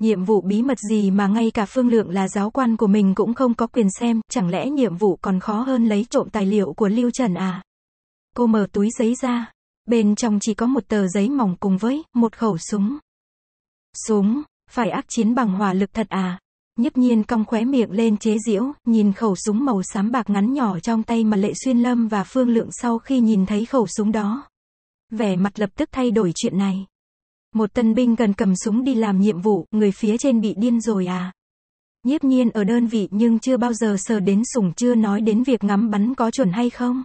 Speaker 2: Nhiệm vụ bí mật gì mà ngay cả phương lượng là giáo quan của mình cũng không có quyền xem, chẳng lẽ nhiệm vụ còn khó hơn lấy trộm tài liệu của Lưu Trần à? Cô mở túi giấy ra. Bên trong chỉ có một tờ giấy mỏng cùng với một khẩu súng. Súng, phải ác chiến bằng hỏa lực thật à? Nhấp nhiên cong khóe miệng lên chế diễu, nhìn khẩu súng màu xám bạc ngắn nhỏ trong tay mà Lệ Xuyên Lâm và Phương Lượng sau khi nhìn thấy khẩu súng đó, vẻ mặt lập tức thay đổi chuyện này. Một tân binh gần cầm súng đi làm nhiệm vụ, người phía trên bị điên rồi à? Nhiếp nhiên ở đơn vị nhưng chưa bao giờ sờ đến sủng chưa nói đến việc ngắm bắn có chuẩn hay không.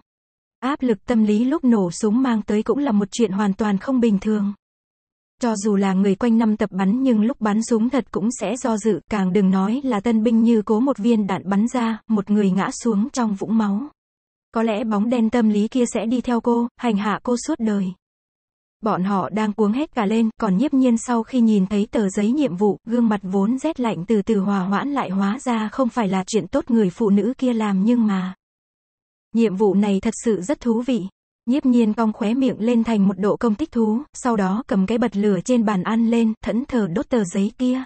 Speaker 2: Áp lực tâm lý lúc nổ súng mang tới cũng là một chuyện hoàn toàn không bình thường. Cho dù là người quanh năm tập bắn nhưng lúc bắn súng thật cũng sẽ do dự, càng đừng nói là tân binh như cố một viên đạn bắn ra, một người ngã xuống trong vũng máu. Có lẽ bóng đen tâm lý kia sẽ đi theo cô, hành hạ cô suốt đời. Bọn họ đang cuống hết cả lên, còn nhiếp nhiên sau khi nhìn thấy tờ giấy nhiệm vụ, gương mặt vốn rét lạnh từ từ hòa hoãn lại hóa ra không phải là chuyện tốt người phụ nữ kia làm nhưng mà. Nhiệm vụ này thật sự rất thú vị. Nhiếp nhiên cong khóe miệng lên thành một độ công tích thú, sau đó cầm cái bật lửa trên bàn ăn lên, thẫn thờ đốt tờ giấy kia.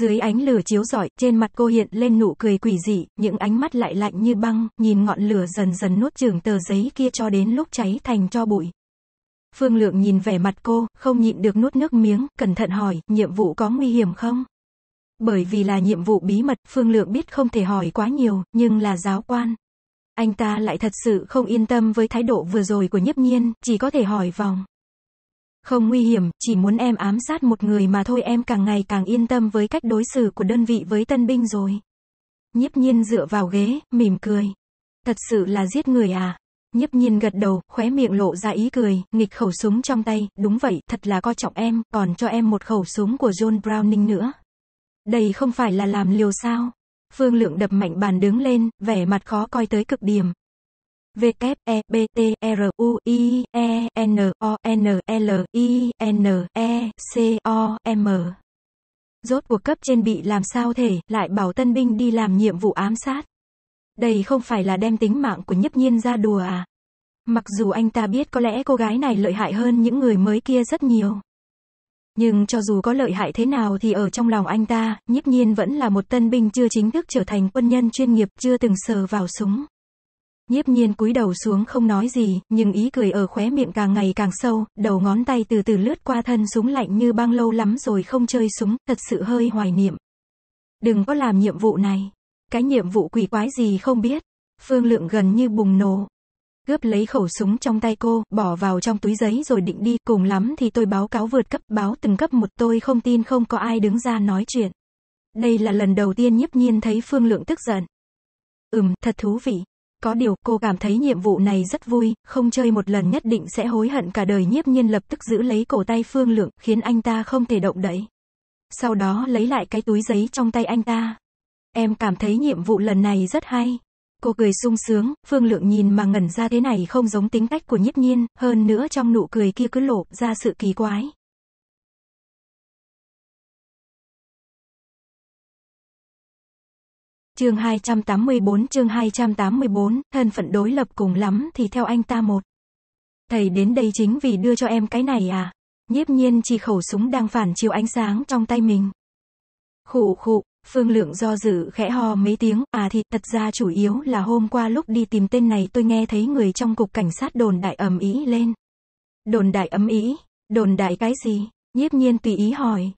Speaker 2: Dưới ánh lửa chiếu rọi, trên mặt cô hiện lên nụ cười quỷ dị, những ánh mắt lại lạnh như băng, nhìn ngọn lửa dần dần nuốt chửng tờ giấy kia cho đến lúc cháy thành cho bụi. Phương Lượng nhìn vẻ mặt cô, không nhịn được nuốt nước miếng, cẩn thận hỏi, nhiệm vụ có nguy hiểm không? Bởi vì là nhiệm vụ bí mật, Phương Lượng biết không thể hỏi quá nhiều, nhưng là giáo quan. Anh ta lại thật sự không yên tâm với thái độ vừa rồi của nhiếp nhiên, chỉ có thể hỏi vòng. Không nguy hiểm, chỉ muốn em ám sát một người mà thôi em càng ngày càng yên tâm với cách đối xử của đơn vị với tân binh rồi. Nhiếp nhiên dựa vào ghế, mỉm cười. Thật sự là giết người à? Nhiếp nhiên gật đầu, khóe miệng lộ ra ý cười, nghịch khẩu súng trong tay, đúng vậy, thật là coi trọng em, còn cho em một khẩu súng của John Browning nữa. Đây không phải là làm liều sao? Phương Lượng đập mạnh bàn đứng lên, vẻ mặt khó coi tới cực điểm. V K E B T e R U I E N O N L I N E C O M. Rốt cuộc cấp trên bị làm sao thể lại bảo tân binh đi làm nhiệm vụ ám sát. Đây không phải là đem tính mạng của nhấp nhiên ra đùa à. Mặc dù anh ta biết có lẽ cô gái này lợi hại hơn những người mới kia rất nhiều. Nhưng cho dù có lợi hại thế nào thì ở trong lòng anh ta, nhiếp nhiên vẫn là một tân binh chưa chính thức trở thành quân nhân chuyên nghiệp, chưa từng sờ vào súng. Nhiếp nhiên cúi đầu xuống không nói gì, nhưng ý cười ở khóe miệng càng ngày càng sâu, đầu ngón tay từ từ lướt qua thân súng lạnh như băng lâu lắm rồi không chơi súng, thật sự hơi hoài niệm. Đừng có làm nhiệm vụ này. Cái nhiệm vụ quỷ quái gì không biết. Phương lượng gần như bùng nổ. Gớp lấy khẩu súng trong tay cô, bỏ vào trong túi giấy rồi định đi, cùng lắm thì tôi báo cáo vượt cấp, báo từng cấp một tôi không tin không có ai đứng ra nói chuyện. Đây là lần đầu tiên nhiếp nhiên thấy Phương Lượng tức giận. Ừm, thật thú vị. Có điều, cô cảm thấy nhiệm vụ này rất vui, không chơi một lần nhất định sẽ hối hận cả đời nhiếp nhiên lập tức giữ lấy cổ tay Phương Lượng, khiến anh ta không thể động đậy. Sau đó lấy lại cái túi giấy trong tay anh ta. Em cảm thấy nhiệm vụ lần này rất hay. Cô cười sung sướng, Phương Lượng nhìn mà ngẩn ra thế này không giống tính cách của nhiếp nhiên, hơn nữa trong nụ cười kia
Speaker 3: cứ lộ ra sự kỳ quái. Chương 284 chương 284,
Speaker 2: thân phận đối lập cùng lắm thì theo anh ta một. Thầy đến đây chính vì đưa cho em cái này à? Nhiếp nhiên chỉ khẩu súng đang phản chiếu ánh sáng trong tay mình. Khụ khụ, Phương Lượng do dự khẽ ho mấy tiếng, à thì thật ra chủ yếu là hôm qua lúc đi tìm tên này tôi nghe thấy người trong cục cảnh sát đồn đại ầm ý lên. Đồn đại ầm ý? Đồn đại cái gì? Nhiếp nhiên tùy ý hỏi,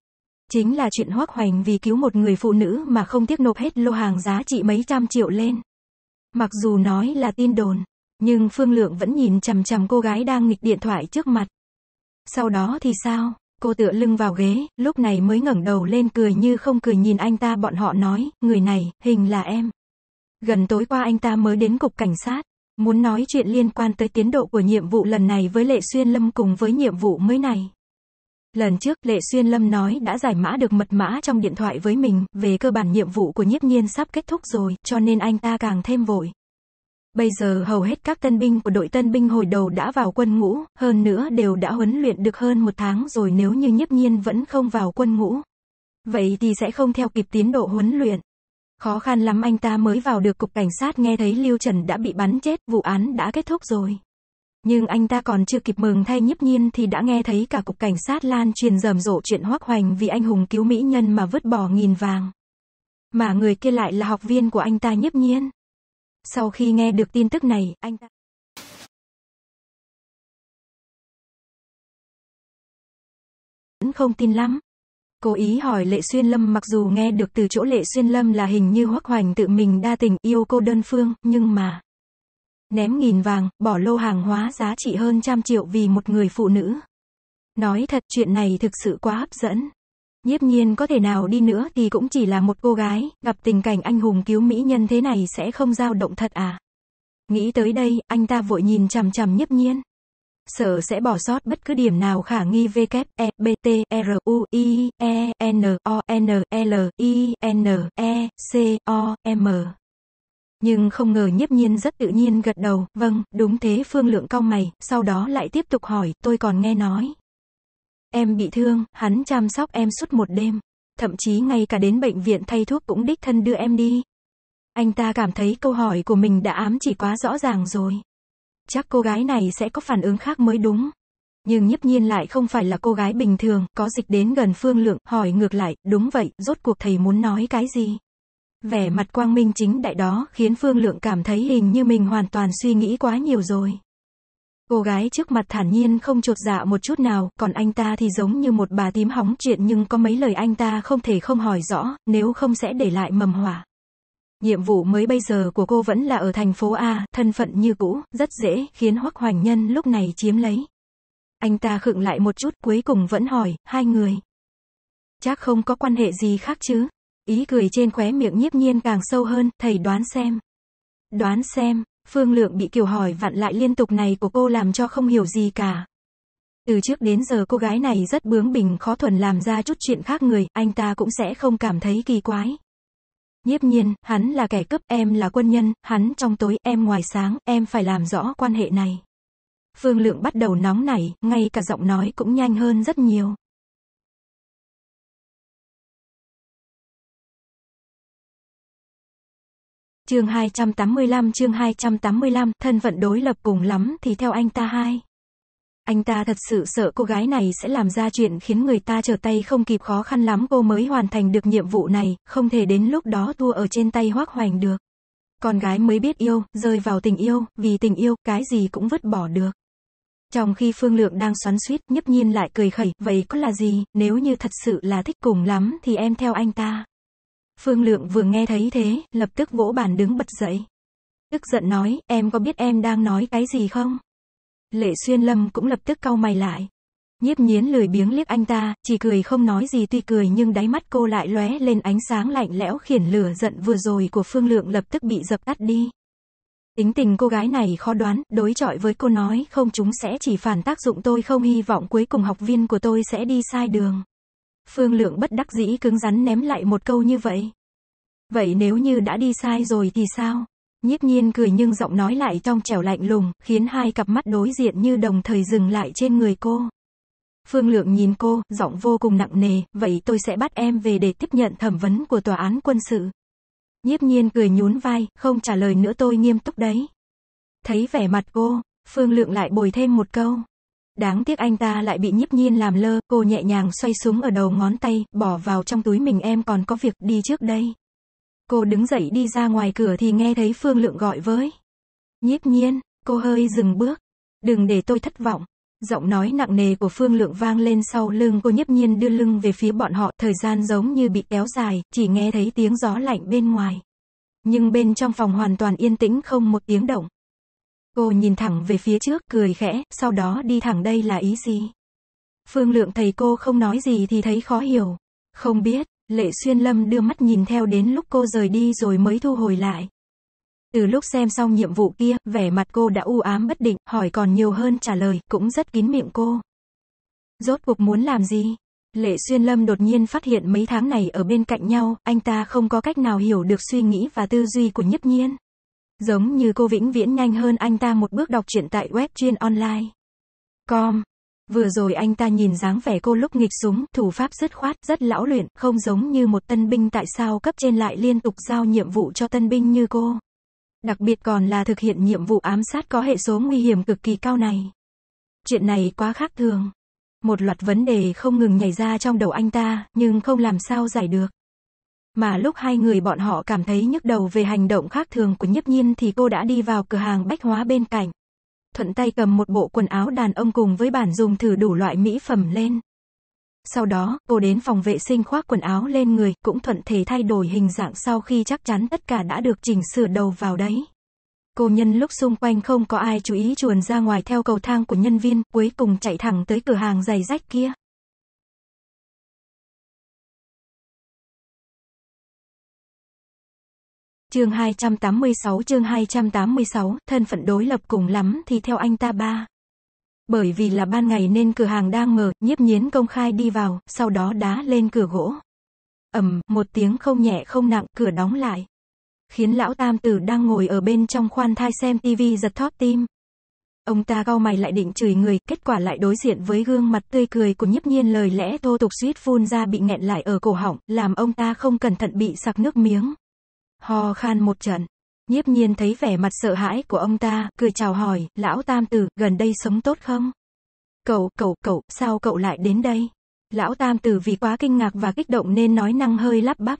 Speaker 2: Chính là chuyện hoác hoành vì cứu một người phụ nữ mà không tiếc nộp hết lô hàng giá trị mấy trăm triệu lên. Mặc dù nói là tin đồn, nhưng Phương Lượng vẫn nhìn chằm chằm cô gái đang nghịch điện thoại trước mặt. Sau đó thì sao? Cô tựa lưng vào ghế, lúc này mới ngẩng đầu lên cười như không cười nhìn anh ta bọn họ nói, người này, hình là em. Gần tối qua anh ta mới đến cục cảnh sát, muốn nói chuyện liên quan tới tiến độ của nhiệm vụ lần này với Lệ Xuyên Lâm cùng với nhiệm vụ mới này. Lần trước, Lệ Xuyên Lâm nói đã giải mã được mật mã trong điện thoại với mình, về cơ bản nhiệm vụ của nhiếp nhiên sắp kết thúc rồi, cho nên anh ta càng thêm vội. Bây giờ hầu hết các tân binh của đội tân binh hồi đầu đã vào quân ngũ, hơn nữa đều đã huấn luyện được hơn một tháng rồi nếu như nhiếp nhiên vẫn không vào quân ngũ. Vậy thì sẽ không theo kịp tiến độ huấn luyện. Khó khăn lắm anh ta mới vào được cục cảnh sát nghe thấy Lưu Trần đã bị bắn chết, vụ án đã kết thúc rồi. Nhưng anh ta còn chưa kịp mừng thay nhiếp nhiên thì đã nghe thấy cả cục cảnh sát lan truyền rầm rộ chuyện hoắc hoành vì anh hùng cứu mỹ nhân mà vứt bỏ nghìn vàng. Mà người kia lại là học viên của anh ta nhiếp nhiên. Sau khi
Speaker 3: nghe được tin tức này, anh ta... không tin lắm. Cố ý hỏi Lệ Xuyên Lâm mặc
Speaker 2: dù nghe được từ chỗ Lệ Xuyên Lâm là hình như Hoắc Hoành tự mình đa tình yêu cô đơn phương, nhưng mà ném nghìn vàng, bỏ lô hàng hóa giá trị hơn trăm triệu vì một người phụ nữ. Nói thật chuyện này thực sự quá hấp dẫn. Nhiếp nhiên có thể nào đi nữa thì cũng chỉ là một cô gái, gặp tình cảnh anh hùng cứu mỹ nhân thế này sẽ không dao động thật à. Nghĩ tới đây, anh ta vội nhìn chằm chằm nhiếp nhiên. Sợ sẽ bỏ sót bất cứ điểm nào khả nghi V, K, E, B, T, R, U, I, E, N, O, N, L, I, N, E, C, O, M nhưng không ngờ nhiếp nhiên rất tự nhiên gật đầu, vâng, đúng thế phương lượng cau mày, sau đó lại tiếp tục hỏi, tôi còn nghe nói. Em bị thương, hắn chăm sóc em suốt một đêm, thậm chí ngay cả đến bệnh viện thay thuốc cũng đích thân đưa em đi. Anh ta cảm thấy câu hỏi của mình đã ám chỉ quá rõ ràng rồi. Chắc cô gái này sẽ có phản ứng khác mới đúng. Nhưng nhiếp nhiên lại không phải là cô gái bình thường, có dịch đến gần phương lượng, hỏi ngược lại, đúng vậy, rốt cuộc thầy muốn nói cái gì? Vẻ mặt quang minh chính đại đó khiến Phương Lượng cảm thấy hình như mình hoàn toàn suy nghĩ quá nhiều rồi. Cô gái trước mặt thản nhiên không chột dạ một chút nào, còn anh ta thì giống như một bà tím hóng chuyện nhưng có mấy lời anh ta không thể không hỏi rõ, nếu không sẽ để lại mầm hỏa. Nhiệm vụ mới bây giờ của cô vẫn là ở thành phố A, thân phận như cũ, rất dễ, khiến Hoắc Hoành Nhân lúc này chiếm lấy. Anh ta khựng lại một chút, cuối cùng vẫn hỏi, hai người. Chắc không có quan hệ gì khác chứ. Ý cười trên khóe miệng nhiếp nhiên càng sâu hơn, thầy đoán xem. Đoán xem, Phương Lượng bị kiểu hỏi vặn lại liên tục này của cô làm cho không hiểu gì cả. Từ trước đến giờ cô gái này rất bướng bỉnh khó thuần làm ra chút chuyện khác người, anh ta cũng sẽ không cảm thấy kỳ quái. Nhiếp nhiên, hắn là kẻ cướp, em là quân nhân, hắn trong tối, em ngoài sáng, em phải làm rõ quan hệ này. Phương Lượng bắt đầu nóng nảy, ngay cả
Speaker 3: giọng nói cũng nhanh hơn rất nhiều. Chương 285 chương
Speaker 2: 285, thân phận đối lập cùng lắm thì theo anh ta hai. Anh ta thật sự sợ cô gái này sẽ làm ra chuyện khiến người ta trở tay không kịp khó khăn lắm cô mới hoàn thành được nhiệm vụ này, không thể đến lúc đó thua ở trên tay hoác hoành được. Con gái mới biết yêu, rơi vào tình yêu, vì tình yêu, cái gì cũng vứt bỏ được. Trong khi Phương Lượng đang xoắn suýt, nhấp nhiên lại cười khẩy, vậy có là gì, nếu như thật sự là thích cùng lắm thì em theo anh ta. Phương Lượng vừa nghe thấy thế, lập tức vỗ bàn đứng bật dậy. Tức giận nói, em có biết em đang nói cái gì không? Lệ Xuyên Lâm cũng lập tức cau mày lại. Nhiếp nhiến lười biếng liếc anh ta, chỉ cười không nói gì tuy cười nhưng đáy mắt cô lại lóe lên ánh sáng lạnh lẽo khiển lửa giận vừa rồi của Phương Lượng lập tức bị dập tắt đi. Tính tình cô gái này khó đoán, đối chọi với cô nói không chúng sẽ chỉ phản tác dụng tôi không hy vọng cuối cùng học viên của tôi sẽ đi sai đường. Phương Lượng bất đắc dĩ cứng rắn ném lại một câu như vậy. Vậy nếu như đã đi sai rồi thì sao? Nhiếp nhiên cười nhưng giọng nói lại trong trẻo lạnh lùng, khiến hai cặp mắt đối diện như đồng thời dừng lại trên người cô. Phương Lượng nhìn cô, giọng vô cùng nặng nề, vậy tôi sẽ bắt em về để tiếp nhận thẩm vấn của tòa án quân sự. Nhiếp nhiên cười nhún vai, không trả lời nữa tôi nghiêm túc đấy. Thấy vẻ mặt cô, Phương Lượng lại bồi thêm một câu. Đáng tiếc anh ta lại bị nhiếp nhiên làm lơ, cô nhẹ nhàng xoay súng ở đầu ngón tay, bỏ vào trong túi mình em còn có việc đi trước đây. Cô đứng dậy đi ra ngoài cửa thì nghe thấy Phương Lượng gọi với. Nhiếp nhiên, cô hơi dừng bước. Đừng để tôi thất vọng. Giọng nói nặng nề của Phương Lượng vang lên sau lưng cô nhiếp nhiên đưa lưng về phía bọn họ, thời gian giống như bị kéo dài, chỉ nghe thấy tiếng gió lạnh bên ngoài. Nhưng bên trong phòng hoàn toàn yên tĩnh không một tiếng động. Cô nhìn thẳng về phía trước, cười khẽ, sau đó đi thẳng đây là ý gì? Phương lượng thầy cô không nói gì thì thấy khó hiểu. Không biết, Lệ Xuyên Lâm đưa mắt nhìn theo đến lúc cô rời đi rồi mới thu hồi lại. Từ lúc xem xong nhiệm vụ kia, vẻ mặt cô đã u ám bất định, hỏi còn nhiều hơn trả lời, cũng rất kín miệng cô. Rốt cuộc muốn làm gì? Lệ Xuyên Lâm đột nhiên phát hiện mấy tháng này ở bên cạnh nhau, anh ta không có cách nào hiểu được suy nghĩ và tư duy của Nhất Nhiên. Giống như cô vĩnh viễn nhanh hơn anh ta một bước đọc truyện tại web chuyên online. Com. Vừa rồi anh ta nhìn dáng vẻ cô lúc nghịch súng, thủ pháp dứt khoát, rất lão luyện, không giống như một tân binh tại sao cấp trên lại liên tục giao nhiệm vụ cho tân binh như cô. Đặc biệt còn là thực hiện nhiệm vụ ám sát có hệ số nguy hiểm cực kỳ cao này. Chuyện này quá khác thường. Một loạt vấn đề không ngừng nhảy ra trong đầu anh ta, nhưng không làm sao giải được. Mà lúc hai người bọn họ cảm thấy nhức đầu về hành động khác thường của nhiếp nhiên thì cô đã đi vào cửa hàng bách hóa bên cạnh. Thuận tay cầm một bộ quần áo đàn ông cùng với bản dùng thử đủ loại mỹ phẩm lên. Sau đó, cô đến phòng vệ sinh khoác quần áo lên người, cũng thuận thể thay đổi hình dạng sau khi chắc chắn tất cả đã được chỉnh sửa đầu vào đấy. Cô nhân lúc xung quanh không có ai chú ý chuồn ra ngoài theo cầu thang của nhân viên, cuối cùng chạy thẳng tới
Speaker 1: cửa
Speaker 3: hàng giày rách kia. chương 286 chương 286,
Speaker 2: thân phận đối lập cùng lắm thì theo anh ta ba. Bởi vì là ban ngày nên cửa hàng đang mở, nhiếp nhiến công khai đi vào, sau đó đá lên cửa gỗ. ầm một tiếng không nhẹ không nặng, cửa đóng lại. Khiến lão tam tử đang ngồi ở bên trong khoan thai xem tivi giật thót tim. Ông ta cau mày lại định chửi người, kết quả lại đối diện với gương mặt tươi cười của nhiếp nhiên lời lẽ thô tục suýt phun ra bị nghẹn lại ở cổ họng, làm ông ta không cẩn thận bị sặc nước miếng ho khan một trận. Nhiếp nhiên thấy vẻ mặt sợ hãi của ông ta, cười chào hỏi, lão tam tử, gần đây sống tốt không? Cậu, cậu, cậu, sao cậu lại đến đây? Lão tam tử vì quá kinh ngạc và kích động nên nói năng hơi lắp bắp.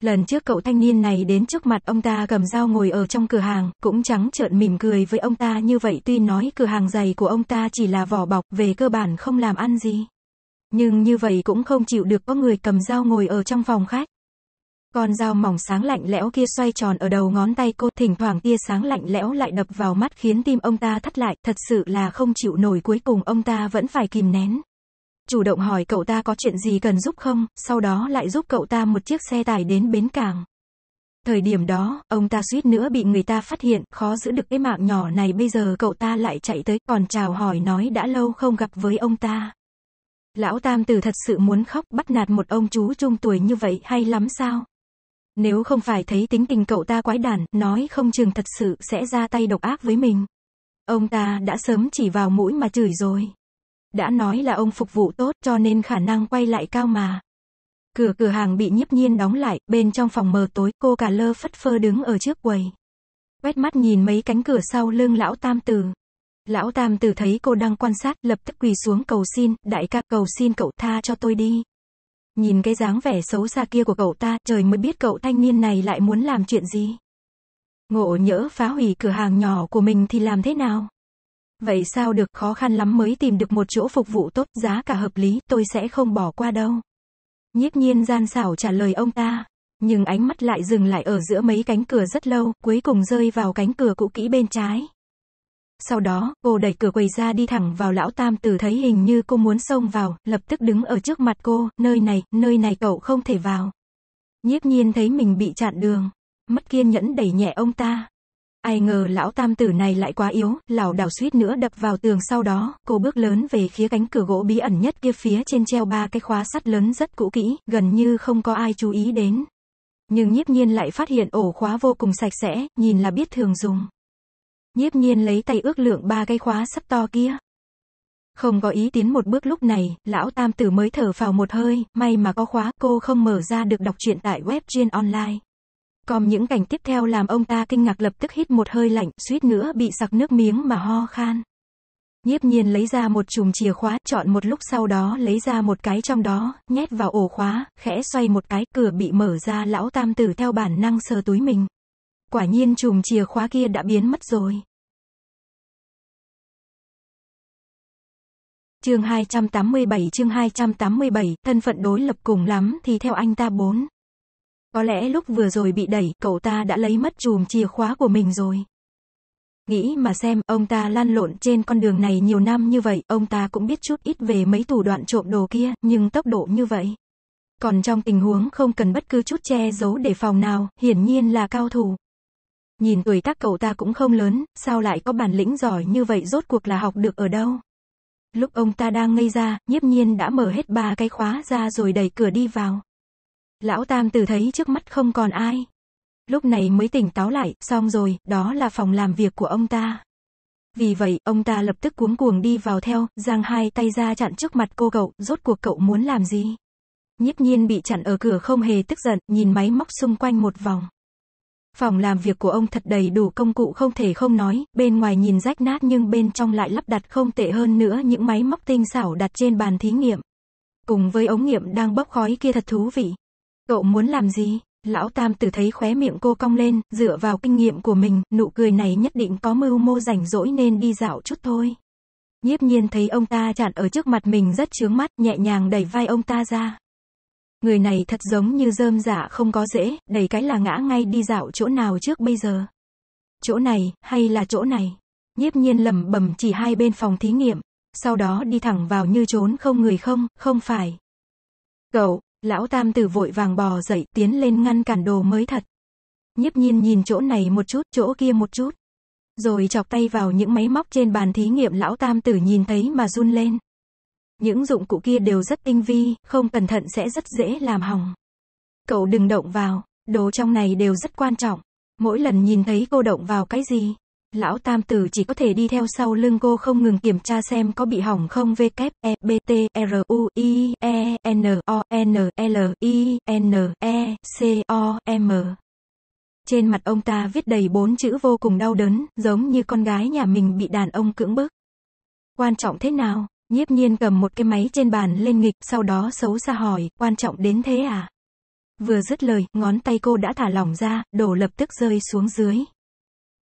Speaker 2: Lần trước cậu thanh niên này đến trước mặt ông ta cầm dao ngồi ở trong cửa hàng, cũng trắng trợn mỉm cười với ông ta như vậy tuy nói cửa hàng giày của ông ta chỉ là vỏ bọc, về cơ bản không làm ăn gì. Nhưng như vậy cũng không chịu được có người cầm dao ngồi ở trong phòng khách. Con dao mỏng sáng lạnh lẽo kia xoay tròn ở đầu ngón tay cô, thỉnh thoảng tia sáng lạnh lẽo lại đập vào mắt khiến tim ông ta thắt lại, thật sự là không chịu nổi cuối cùng ông ta vẫn phải kìm nén. Chủ động hỏi cậu ta có chuyện gì cần giúp không, sau đó lại giúp cậu ta một chiếc xe tải đến bến cảng. Thời điểm đó, ông ta suýt nữa bị người ta phát hiện, khó giữ được cái mạng nhỏ này bây giờ cậu ta lại chạy tới, còn chào hỏi nói đã lâu không gặp với ông ta. Lão Tam Tử thật sự muốn khóc bắt nạt một ông chú trung tuổi như vậy hay lắm sao? Nếu không phải thấy tính tình cậu ta quái đản, nói không chừng thật sự sẽ ra tay độc ác với mình. Ông ta đã sớm chỉ vào mũi mà chửi rồi. Đã nói là ông phục vụ tốt cho nên khả năng quay lại cao mà. Cửa cửa hàng bị nhiếp nhiên đóng lại, bên trong phòng mờ tối, cô cà lơ phất phơ đứng ở trước quầy. Quét mắt nhìn mấy cánh cửa sau lưng lão tam tử. Lão tam tử thấy cô đang quan sát, lập tức quỳ xuống cầu xin, đại ca cầu xin cậu tha cho tôi đi. Nhìn cái dáng vẻ xấu xa kia của cậu ta, trời mới biết cậu thanh niên này lại muốn làm chuyện gì. Ngộ nhỡ phá hủy cửa hàng nhỏ của mình thì làm thế nào? Vậy sao được khó khăn lắm mới tìm được một chỗ phục vụ tốt, giá cả hợp lý, tôi sẽ không bỏ qua đâu. Nhiếp nhiên gian xảo trả lời ông ta, nhưng ánh mắt lại dừng lại ở giữa mấy cánh cửa rất lâu, cuối cùng rơi vào cánh cửa cũ kỹ bên trái. Sau đó, cô đẩy cửa quầy ra đi thẳng vào lão tam tử thấy hình như cô muốn xông vào, lập tức đứng ở trước mặt cô, nơi này, nơi này cậu không thể vào. Nhiếp nhiên thấy mình bị chặn đường, mất kiên nhẫn đẩy nhẹ ông ta. Ai ngờ lão tam tử này lại quá yếu, lão đảo suýt nữa đập vào tường sau đó, cô bước lớn về phía cánh cửa gỗ bí ẩn nhất kia phía trên treo ba cái khóa sắt lớn rất cũ kỹ, gần như không có ai chú ý đến. Nhưng nhiếp nhiên lại phát hiện ổ khóa vô cùng sạch sẽ, nhìn là biết thường dùng. Nhiếp nhiên lấy tay ước lượng ba cái khóa sắt to kia. Không có ý tiến một bước lúc này, lão tam tử mới thở vào một hơi, may mà có khóa cô không mở ra được đọc truyện tại web trên online. Còn những cảnh tiếp theo làm ông ta kinh ngạc lập tức hít một hơi lạnh, suýt nữa bị sặc nước miếng mà ho khan. Nhiếp nhiên lấy ra một chùm chìa khóa, chọn một lúc sau đó lấy ra một cái trong đó, nhét vào ổ khóa, khẽ xoay một cái, cửa bị mở ra lão tam tử theo bản năng sờ túi mình. Quả nhiên chùm chìa khóa kia đã biến
Speaker 1: mất rồi. Chương
Speaker 2: 287 chương 287, thân phận đối lập cùng lắm thì theo anh ta bốn. Có lẽ lúc vừa rồi bị đẩy, cậu ta đã lấy mất chùm chìa khóa của mình rồi. Nghĩ mà xem, ông ta lan lộn trên con đường này nhiều năm như vậy, ông ta cũng biết chút ít về mấy thủ đoạn trộm đồ kia, nhưng tốc độ như vậy. Còn trong tình huống không cần bất cứ chút che giấu để phòng nào, hiển nhiên là cao thủ nhìn tuổi tác cậu ta cũng không lớn, sao lại có bản lĩnh giỏi như vậy rốt cuộc là học được ở đâu. Lúc ông ta đang ngây ra, nhiếp nhiên đã mở hết ba cái khóa ra rồi đẩy cửa đi vào. Lão Tam Tử thấy trước mắt không còn ai. Lúc này mới tỉnh táo lại, xong rồi, đó là phòng làm việc của ông ta. Vì vậy, ông ta lập tức cuống cuồng đi vào theo, giang hai tay ra chặn trước mặt cô cậu, rốt cuộc cậu muốn làm gì? Nhiếp nhiên bị chặn ở cửa không hề tức giận, nhìn máy móc xung quanh một vòng. Phòng làm việc của ông thật đầy đủ công cụ không thể không nói, bên ngoài nhìn rách nát nhưng bên trong lại lắp đặt không tệ hơn nữa những máy móc tinh xảo đặt trên bàn thí nghiệm. Cùng với ống nghiệm đang bốc khói kia thật thú vị. Cậu muốn làm gì? Lão Tam tử thấy khóe miệng cô cong lên, dựa vào kinh nghiệm của mình, nụ cười này nhất định có mưu mô rảnh rỗi nên đi dạo chút thôi. Nhiếp nhiên thấy ông ta chặn ở trước mặt mình rất chướng mắt, nhẹ nhàng đẩy vai ông ta ra. Người này thật giống như rơm dạ không có dễ, đầy cái là ngã ngay đi dạo chỗ nào trước bây giờ. Chỗ này, hay là chỗ này. Nhiếp nhiên lầm bầm chỉ hai bên phòng thí nghiệm, sau đó đi thẳng vào như trốn không người không, không phải. Cậu, lão tam tử vội vàng bò dậy, tiến lên ngăn cản đồ mới thật. Nhiếp nhiên nhìn chỗ này một chút, chỗ kia một chút. Rồi chọc tay vào những máy móc trên bàn thí nghiệm lão tam tử nhìn thấy mà run lên. Những dụng cụ kia đều rất tinh vi, không cẩn thận sẽ rất dễ làm hỏng. Cậu đừng động vào, đồ trong này đều rất quan trọng. Mỗi lần nhìn thấy cô động vào cái gì, lão tam tử chỉ có thể đi theo sau lưng cô không ngừng kiểm tra xem có bị hỏng không v k e b t r u i e n o n l i n e c o m trên mặt ông ta viết đầy bốn chữ vô cùng đau đớn giống như con gái nhà mình bị đàn ông cưỡng bức quan trọng thế nào Nhiếp nhiên cầm một cái máy trên bàn lên nghịch, sau đó xấu xa hỏi, quan trọng đến thế à? Vừa dứt lời, ngón tay cô đã thả lỏng ra, đồ lập tức rơi xuống dưới.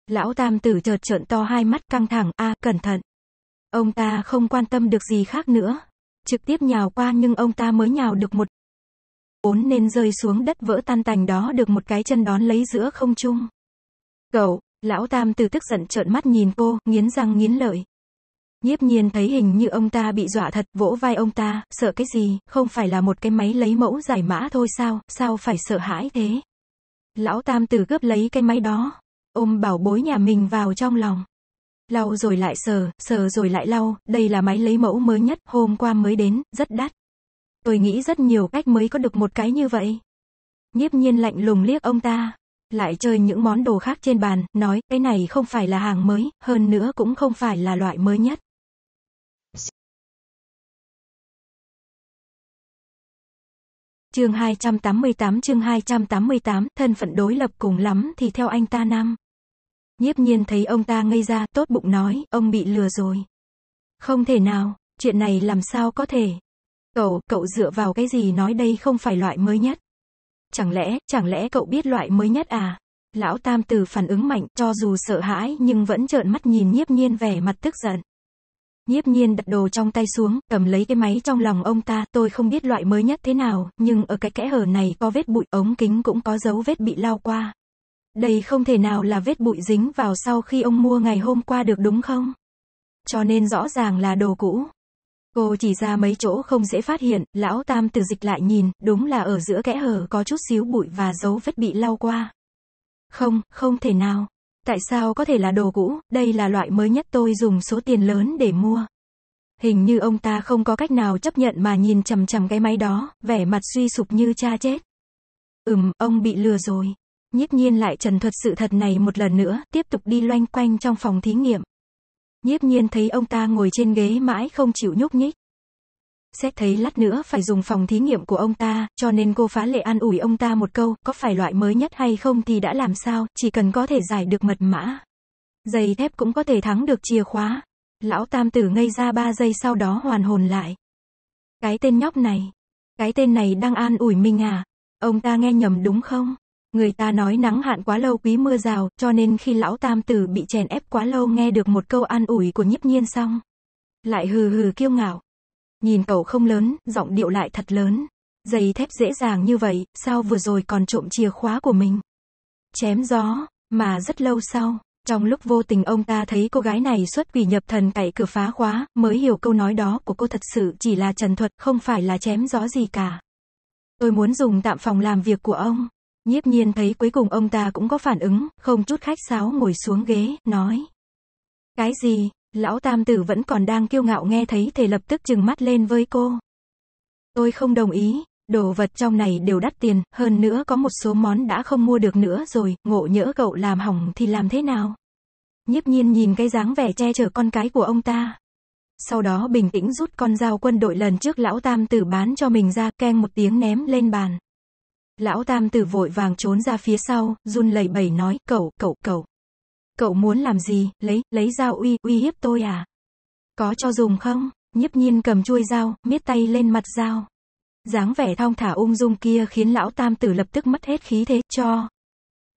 Speaker 2: Lão tam tử chợt trợn to hai mắt căng thẳng, a cẩn thận. Ông ta không quan tâm được gì khác nữa. Trực tiếp nhào qua nhưng ông ta mới nhào được một bốn nên rơi xuống đất vỡ tan tành đó được một cái chân đón lấy giữa không trung. Cậu, lão tam tử tức giận trợn mắt nhìn cô, nghiến răng nghiến lợi. Nhiếp nhiên thấy hình như ông ta bị dọa thật, vỗ vai ông ta, sợ cái gì, không phải là một cái máy lấy mẫu giải mã thôi sao, sao phải sợ hãi thế. Lão tam tử cướp lấy cái máy đó, ôm bảo bối nhà mình vào trong lòng. Lau rồi lại sờ, sờ rồi lại lau, đây là máy lấy mẫu mới nhất, hôm qua mới đến, rất đắt. Tôi nghĩ rất nhiều cách mới có được một cái như vậy. Nhiếp nhiên lạnh lùng liếc ông ta, lại chơi những món đồ khác trên bàn, nói, cái này không phải là hàng mới, hơn nữa cũng không phải là loại mới nhất.
Speaker 3: Chương 288
Speaker 2: chương 288, thân phận đối lập cùng lắm thì theo anh ta năm. Nhiếp nhiên thấy ông ta ngây ra, tốt bụng nói, ông bị lừa rồi. Không thể nào, chuyện này làm sao có thể. Cậu, cậu dựa vào cái gì nói đây không phải loại mới nhất. Chẳng lẽ, chẳng lẽ cậu biết loại mới nhất à? Lão Tam Tử phản ứng mạnh, cho dù sợ hãi nhưng vẫn trợn mắt nhìn nhiếp nhiên vẻ mặt tức giận. Nhiếp nhiên đặt đồ trong tay xuống, cầm lấy cái máy trong lòng ông ta, tôi không biết loại mới nhất thế nào, nhưng ở cái kẽ hở này có vết bụi, ống kính cũng có dấu vết bị lao qua. Đây không thể nào là vết bụi dính vào sau khi ông mua ngày hôm qua được đúng không? Cho nên rõ ràng là đồ cũ. Cô chỉ ra mấy chỗ không dễ phát hiện, lão tam từ dịch lại nhìn, đúng là ở giữa kẽ hở có chút xíu bụi và dấu vết bị lau qua. Không, không thể nào. Tại sao có thể là đồ cũ, đây là loại mới nhất tôi dùng số tiền lớn để mua. Hình như ông ta không có cách nào chấp nhận mà nhìn chằm chằm cái máy đó, vẻ mặt suy sụp như cha chết. Ừm, ông bị lừa rồi. Nhiếp nhiên lại trần thuật sự thật này một lần nữa, tiếp tục đi loanh quanh trong phòng thí nghiệm. Nhiếp nhiên thấy ông ta ngồi trên ghế mãi không chịu nhúc nhích xét thấy lát nữa phải dùng phòng thí nghiệm của ông ta, cho nên cô phá lệ an ủi ông ta một câu, có phải loại mới nhất hay không thì đã làm sao, chỉ cần có thể giải được mật mã. Giày thép cũng có thể thắng được chìa khóa. Lão tam tử ngây ra ba giây sau đó hoàn hồn lại. Cái tên nhóc này, cái tên này đang an ủi mình à? Ông ta nghe nhầm đúng không? Người ta nói nắng hạn quá lâu quý mưa rào, cho nên khi lão tam tử bị chèn ép quá lâu nghe được một câu an ủi của nhiếp nhiên xong. Lại hừ hừ kiêu ngạo, Nhìn cậu không lớn, giọng điệu lại thật lớn. Giày thép dễ dàng như vậy, sao vừa rồi còn trộm chìa khóa của mình? Chém gió, mà rất lâu sau, trong lúc vô tình ông ta thấy cô gái này xuất quỷ nhập thần cậy cửa phá khóa, mới hiểu câu nói đó của cô thật sự chỉ là trần thuật, không phải là chém gió gì cả. Tôi muốn dùng tạm phòng làm việc của ông. Nhiếp nhiên thấy cuối cùng ông ta cũng có phản ứng, không chút khách sáo ngồi xuống ghế, nói. Cái gì, Lão tam tử vẫn còn đang kiêu ngạo nghe thấy thì lập tức chừng mắt lên với cô. Tôi không đồng ý, đồ vật trong này đều đắt tiền, hơn nữa có một số món đã không mua được nữa rồi, ngộ nhỡ cậu làm hỏng thì làm thế nào? Nhiếp nhiên nhìn cái dáng vẻ che chở con cái của ông ta. Sau đó bình tĩnh rút con dao quân đội lần trước lão tam tử bán cho mình ra, keng một tiếng ném lên bàn. Lão tam tử vội vàng trốn ra phía sau, run lẩy bẩy nói, cậu, cậu, cậu. Cậu muốn làm gì, lấy, lấy dao uy, uy hiếp tôi à? Có cho dùng không? Nhiếp nhiên cầm chuôi dao, miết tay lên mặt dao. dáng vẻ thong thả ung dung kia khiến lão tam tử lập tức mất hết khí thế, cho.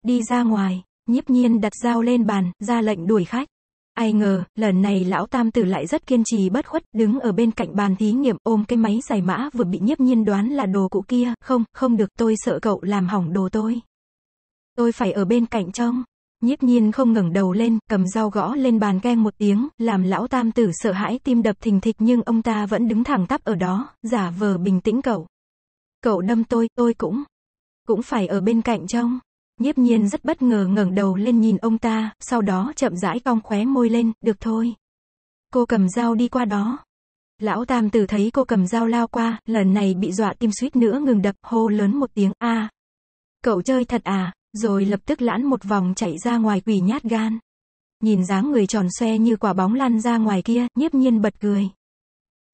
Speaker 2: Đi ra ngoài, nhiếp nhiên đặt dao lên bàn, ra lệnh đuổi khách. Ai ngờ, lần này lão tam tử lại rất kiên trì bất khuất, đứng ở bên cạnh bàn thí nghiệm ôm cái máy giải mã vừa bị nhiếp nhiên đoán là đồ cũ kia, không, không được tôi sợ cậu làm hỏng đồ tôi. Tôi phải ở bên cạnh trông, Nhiếp nhiên không ngẩng đầu lên, cầm dao gõ lên bàn keng một tiếng, làm lão tam tử sợ hãi tim đập thình thịch nhưng ông ta vẫn đứng thẳng tắp ở đó, giả vờ bình tĩnh cậu. Cậu đâm tôi, tôi cũng, cũng phải ở bên cạnh trong. Nhiếp nhiên rất bất ngờ ngẩng đầu lên nhìn ông ta, sau đó chậm rãi cong khóe môi lên, được thôi. Cô cầm dao đi qua đó. Lão tam tử thấy cô cầm dao lao qua, lần này bị dọa tim suýt nữa ngừng đập, hô lớn một tiếng, a Cậu chơi thật à? rồi lập tức lãn một vòng chạy ra ngoài quỷ nhát gan. Nhìn dáng người tròn xoe như quả bóng lăn ra ngoài kia, nhiếp nhiên bật cười.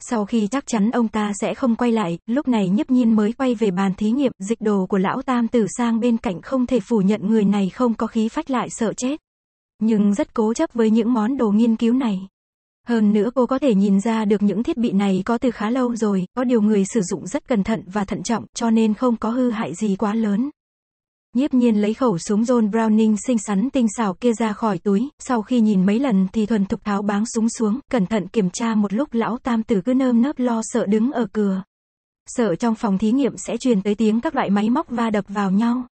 Speaker 2: Sau khi chắc chắn ông ta sẽ không quay lại, lúc này nhiếp nhiên mới quay về bàn thí nghiệm, dịch đồ của lão tam tử sang bên cạnh không thể phủ nhận người này không có khí phách lại sợ chết. Nhưng rất cố chấp với những món đồ nghiên cứu này. Hơn nữa cô có thể nhìn ra được những thiết bị này có từ khá lâu rồi, có điều người sử dụng rất cẩn thận và thận trọng, cho nên không có hư hại gì quá lớn nhiếp nhiên lấy khẩu súng John Browning xinh xắn tinh xảo kia ra khỏi túi, sau khi nhìn mấy lần thì thuần thục tháo báng súng xuống, cẩn thận kiểm tra một lúc lão tam tử cứ nơm nớp lo sợ đứng ở cửa. Sợ trong phòng thí nghiệm sẽ truyền tới tiếng các loại máy móc va đập vào nhau.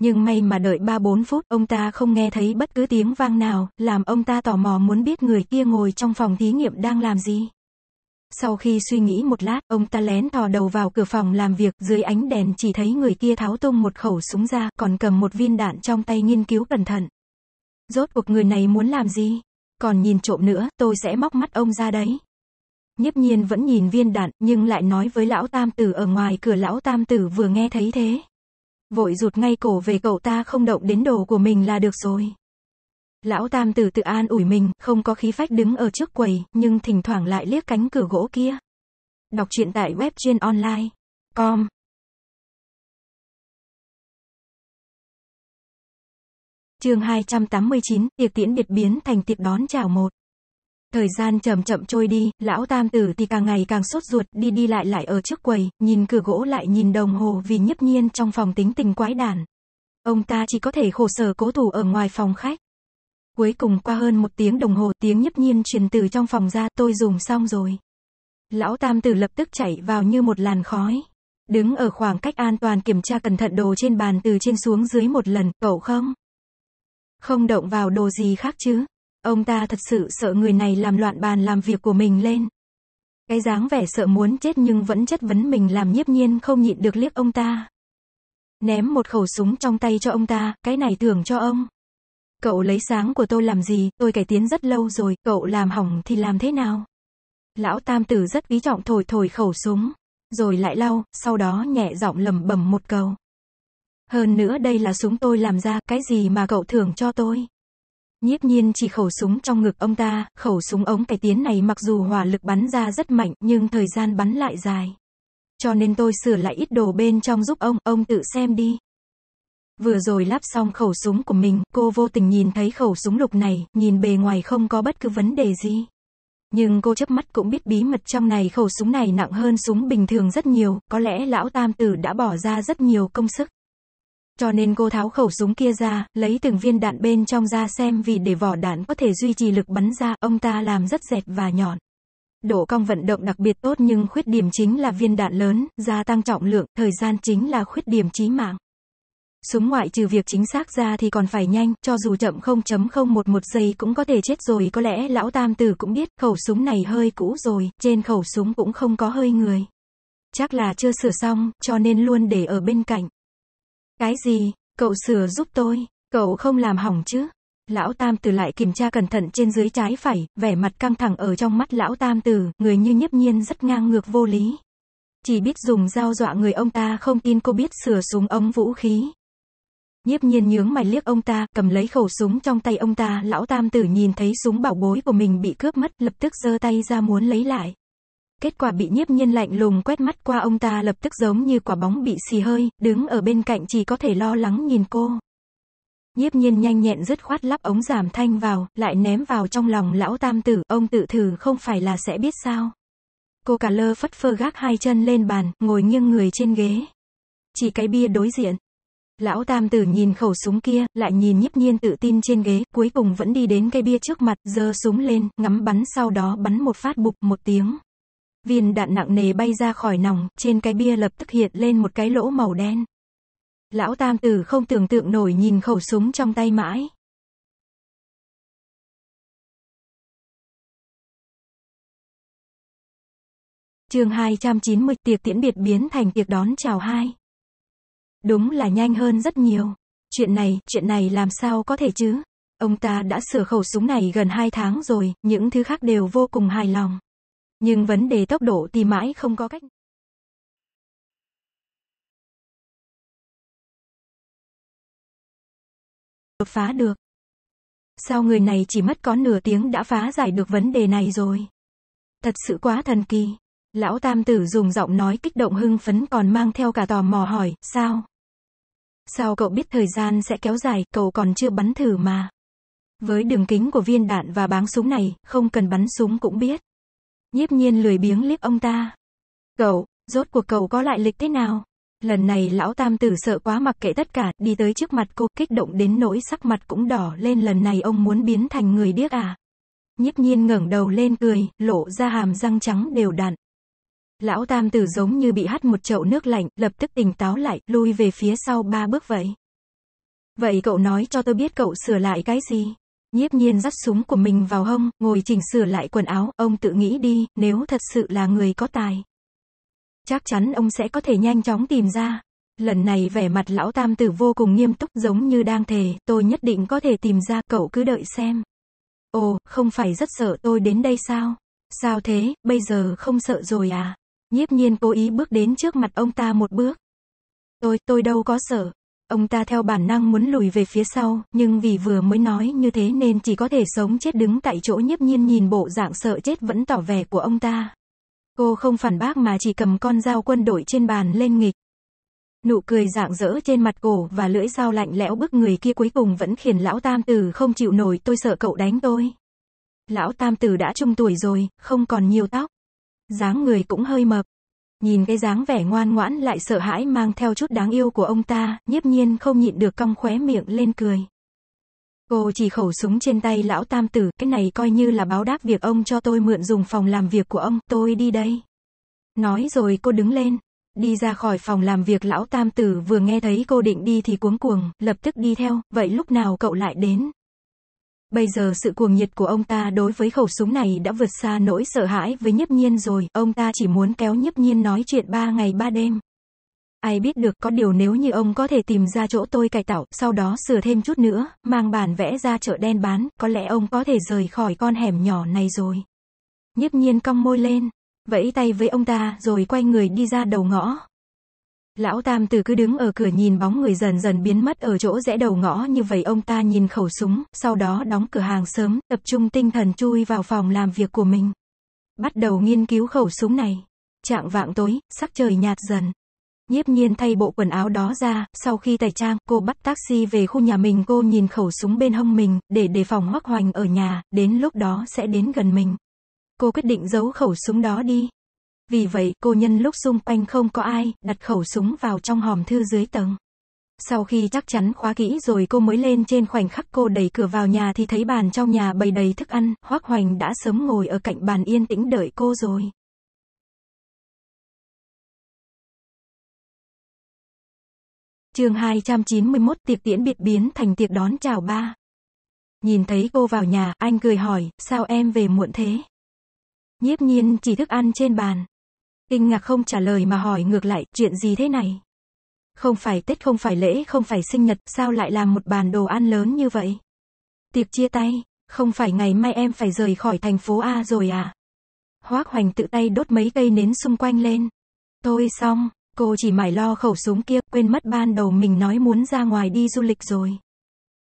Speaker 2: Nhưng may mà đợi 3-4 phút, ông ta không nghe thấy bất cứ tiếng vang nào, làm ông ta tò mò muốn biết người kia ngồi trong phòng thí nghiệm đang làm gì. Sau khi suy nghĩ một lát, ông ta lén thò đầu vào cửa phòng làm việc, dưới ánh đèn chỉ thấy người kia tháo tung một khẩu súng ra, còn cầm một viên đạn trong tay nghiên cứu cẩn thận. Rốt cuộc người này muốn làm gì? Còn nhìn trộm nữa, tôi sẽ móc mắt ông ra đấy. Nhiếp nhiên vẫn nhìn viên đạn, nhưng lại nói với lão tam tử ở ngoài cửa lão tam tử vừa nghe thấy thế. Vội rụt ngay cổ về cậu ta không động đến đồ của mình là được rồi. Lão Tam Tử tự an ủi mình, không có khí phách đứng ở trước quầy, nhưng thỉnh thoảng lại liếc cánh cửa gỗ kia.
Speaker 3: Đọc truyện tại web chuyên online. Com Chương 289, tiệc tiễn biệt
Speaker 2: biến thành tiệc đón chào một. Thời gian chậm chậm trôi đi, lão tam tử thì càng ngày càng sốt ruột, đi đi lại lại ở trước quầy, nhìn cửa gỗ lại nhìn đồng hồ vì nhấp nhiên trong phòng tính tình quái đản. Ông ta chỉ có thể khổ sở cố thủ ở ngoài phòng khách. Cuối cùng qua hơn một tiếng đồng hồ tiếng nhấp nhiên truyền từ trong phòng ra tôi dùng xong rồi. Lão tam tử lập tức chạy vào như một làn khói. Đứng ở khoảng cách an toàn kiểm tra cẩn thận đồ trên bàn từ trên xuống dưới một lần, cậu không? Không động vào đồ gì khác chứ. Ông ta thật sự sợ người này làm loạn bàn làm việc của mình lên. Cái dáng vẻ sợ muốn chết nhưng vẫn chất vấn mình làm nhiếp nhiên không nhịn được liếc ông ta. Ném một khẩu súng trong tay cho ông ta, cái này tưởng cho ông. Cậu lấy sáng của tôi làm gì, tôi cải tiến rất lâu rồi, cậu làm hỏng thì làm thế nào? Lão tam tử rất quý trọng thổi thổi khẩu súng, rồi lại lau, sau đó nhẹ giọng lầm bầm một câu. Hơn nữa đây là súng tôi làm ra, cái gì mà cậu thưởng cho tôi? Nhiếp nhiên chỉ khẩu súng trong ngực ông ta, khẩu súng ống cải tiến này mặc dù hỏa lực bắn ra rất mạnh, nhưng thời gian bắn lại dài. Cho nên tôi sửa lại ít đồ bên trong giúp ông, ông tự xem đi. Vừa rồi lắp xong khẩu súng của mình, cô vô tình nhìn thấy khẩu súng lục này, nhìn bề ngoài không có bất cứ vấn đề gì. Nhưng cô chớp mắt cũng biết bí mật trong này khẩu súng này nặng hơn súng bình thường rất nhiều, có lẽ lão tam tử đã bỏ ra rất nhiều công sức. Cho nên cô tháo khẩu súng kia ra, lấy từng viên đạn bên trong ra xem vì để vỏ đạn có thể duy trì lực bắn ra, ông ta làm rất dẹt và nhọn. Độ cong vận động đặc biệt tốt nhưng khuyết điểm chính là viên đạn lớn, gia tăng trọng lượng, thời gian chính là khuyết điểm chí mạng. Súng ngoại trừ việc chính xác ra thì còn phải nhanh, cho dù chậm 0.011 giây cũng có thể chết rồi có lẽ lão tam tử cũng biết, khẩu súng này hơi cũ rồi, trên khẩu súng cũng không có hơi người. Chắc là chưa sửa xong, cho nên luôn để ở bên cạnh. Cái gì, cậu sửa giúp tôi, cậu không làm hỏng chứ? Lão Tam Tử lại kiểm tra cẩn thận trên dưới trái phải, vẻ mặt căng thẳng ở trong mắt Lão Tam Tử, người như nhấp nhiên rất ngang ngược vô lý. Chỉ biết dùng dao dọa người ông ta không tin cô biết sửa súng ống vũ khí, Nhiếp nhiên nhướng mày liếc ông ta, cầm lấy khẩu súng trong tay ông ta, lão tam tử nhìn thấy súng bảo bối của mình bị cướp mất, lập tức giơ tay ra muốn lấy lại. Kết quả bị nhiếp nhiên lạnh lùng quét mắt qua ông ta lập tức giống như quả bóng bị xì hơi, đứng ở bên cạnh chỉ có thể lo lắng nhìn cô. Nhiếp nhiên nhanh nhẹn dứt khoát lắp ống giảm thanh vào, lại ném vào trong lòng lão tam tử, ông tự thử không phải là sẽ biết sao. Cô cả lơ phất phơ gác hai chân lên bàn, ngồi nghiêng người trên ghế. Chỉ cái bia đối diện. Lão Tam Tử nhìn khẩu súng kia, lại nhìn nhíp nhiên tự tin trên ghế, cuối cùng vẫn đi đến cây bia trước mặt, giơ súng lên, ngắm bắn sau đó bắn một phát bục một tiếng. Viên đạn nặng nề bay ra khỏi nòng, trên cái bia lập tức hiện lên một cái lỗ màu đen. Lão Tam Tử không tưởng tượng nổi nhìn khẩu súng trong tay mãi. Chương 290 tiệc tiễn biệt biến thành tiệc đón chào hai. Đúng là nhanh hơn rất nhiều. Chuyện này, chuyện này làm sao có thể chứ? Ông ta đã sửa khẩu súng này gần 2 tháng rồi, những thứ khác đều vô cùng hài lòng. Nhưng vấn đề tốc độ
Speaker 3: thì mãi không có cách. phá được. Sao người này
Speaker 2: chỉ mất có nửa tiếng đã phá giải được vấn đề này rồi? Thật sự quá thần kỳ. Lão Tam Tử dùng giọng nói kích động hưng phấn còn mang theo cả tò mò hỏi, sao? Sao cậu biết thời gian sẽ kéo dài, cậu còn chưa bắn thử mà. Với đường kính của viên đạn và báng súng này, không cần bắn súng cũng biết. Nhiếp nhiên lười biếng liếc ông ta. Cậu, rốt cuộc cậu có lại lịch thế nào? Lần này lão tam tử sợ quá mặc kệ tất cả, đi tới trước mặt cô, kích động đến nỗi sắc mặt cũng đỏ lên lần này ông muốn biến thành người điếc à. Nhiếp nhiên ngẩng đầu lên cười, lộ ra hàm răng trắng đều đặn. Lão tam tử giống như bị hắt một chậu nước lạnh, lập tức tỉnh táo lại, lui về phía sau ba bước vậy. Vậy cậu nói cho tôi biết cậu sửa lại cái gì? Nhiếp nhiên dắt súng của mình vào hông, ngồi chỉnh sửa lại quần áo, ông tự nghĩ đi, nếu thật sự là người có tài. Chắc chắn ông sẽ có thể nhanh chóng tìm ra. Lần này vẻ mặt lão tam tử vô cùng nghiêm túc giống như đang thề, tôi nhất định có thể tìm ra, cậu cứ đợi xem. Ồ, không phải rất sợ tôi đến đây sao? Sao thế, bây giờ không sợ rồi à? Nhiếp nhiên cố ý bước đến trước mặt ông ta một bước. Tôi, tôi đâu có sợ. Ông ta theo bản năng muốn lùi về phía sau, nhưng vì vừa mới nói như thế nên chỉ có thể sống chết đứng tại chỗ nhiếp nhiên nhìn bộ dạng sợ chết vẫn tỏ vẻ của ông ta. Cô không phản bác mà chỉ cầm con dao quân đội trên bàn lên nghịch. Nụ cười dạng dỡ trên mặt cổ và lưỡi dao lạnh lẽo bức người kia cuối cùng vẫn khiến lão tam tử không chịu nổi tôi sợ cậu đánh tôi. Lão tam tử đã trung tuổi rồi, không còn nhiều tóc dáng người cũng hơi mập. Nhìn cái dáng vẻ ngoan ngoãn lại sợ hãi mang theo chút đáng yêu của ông ta, nhiếp nhiên không nhịn được cong khóe miệng lên cười. Cô chỉ khẩu súng trên tay lão tam tử, cái này coi như là báo đáp việc ông cho tôi mượn dùng phòng làm việc của ông, tôi đi đây. Nói rồi cô đứng lên, đi ra khỏi phòng làm việc lão tam tử vừa nghe thấy cô định đi thì cuống cuồng, lập tức đi theo, vậy lúc nào cậu lại đến? Bây giờ sự cuồng nhiệt của ông ta đối với khẩu súng này đã vượt xa nỗi sợ hãi với nhấp nhiên rồi, ông ta chỉ muốn kéo nhấp nhiên nói chuyện ba ngày ba đêm. Ai biết được có điều nếu như ông có thể tìm ra chỗ tôi cải tạo, sau đó sửa thêm chút nữa, mang bản vẽ ra chợ đen bán, có lẽ ông có thể rời khỏi con hẻm nhỏ này rồi. nhấp nhiên cong môi lên, vẫy tay với ông ta rồi quay người đi ra đầu ngõ. Lão Tam Tử cứ đứng ở cửa nhìn bóng người dần dần biến mất ở chỗ rẽ đầu ngõ như vậy ông ta nhìn khẩu súng, sau đó đóng cửa hàng sớm, tập trung tinh thần chui vào phòng làm việc của mình. Bắt đầu nghiên cứu khẩu súng này. Trạng vạng tối, sắc trời nhạt dần. Nhiếp nhiên thay bộ quần áo đó ra, sau khi tẩy trang, cô bắt taxi về khu nhà mình cô nhìn khẩu súng bên hông mình, để đề phòng hoắc hoành ở nhà, đến lúc đó sẽ đến gần mình. Cô quyết định giấu khẩu súng đó đi. Vì vậy, cô nhân lúc xung quanh không có ai, đặt khẩu súng vào trong hòm thư dưới tầng. Sau khi chắc chắn khóa kỹ rồi cô mới lên trên khoảnh khắc cô đẩy cửa vào nhà thì thấy bàn trong nhà bày đầy thức ăn, Hoác Hoành đã sớm ngồi ở cạnh bàn yên tĩnh đợi cô rồi. chương 291 tiệc tiễn biệt biến thành tiệc đón chào ba. Nhìn thấy cô vào nhà, anh cười hỏi, sao em về muộn thế? Nhiếp nhiên chỉ thức ăn trên bàn, Kinh ngạc không trả lời mà hỏi ngược lại, chuyện gì thế này? Không phải Tết không phải lễ không phải sinh nhật, sao lại làm một bàn đồ ăn lớn như vậy? Tiệc chia tay, không phải ngày mai em phải rời khỏi thành phố A rồi à? Hoác Hoành tự tay đốt mấy cây nến xung quanh lên. Thôi xong, cô chỉ mải lo khẩu súng kia, quên mất ban đầu mình nói muốn ra ngoài đi du lịch rồi.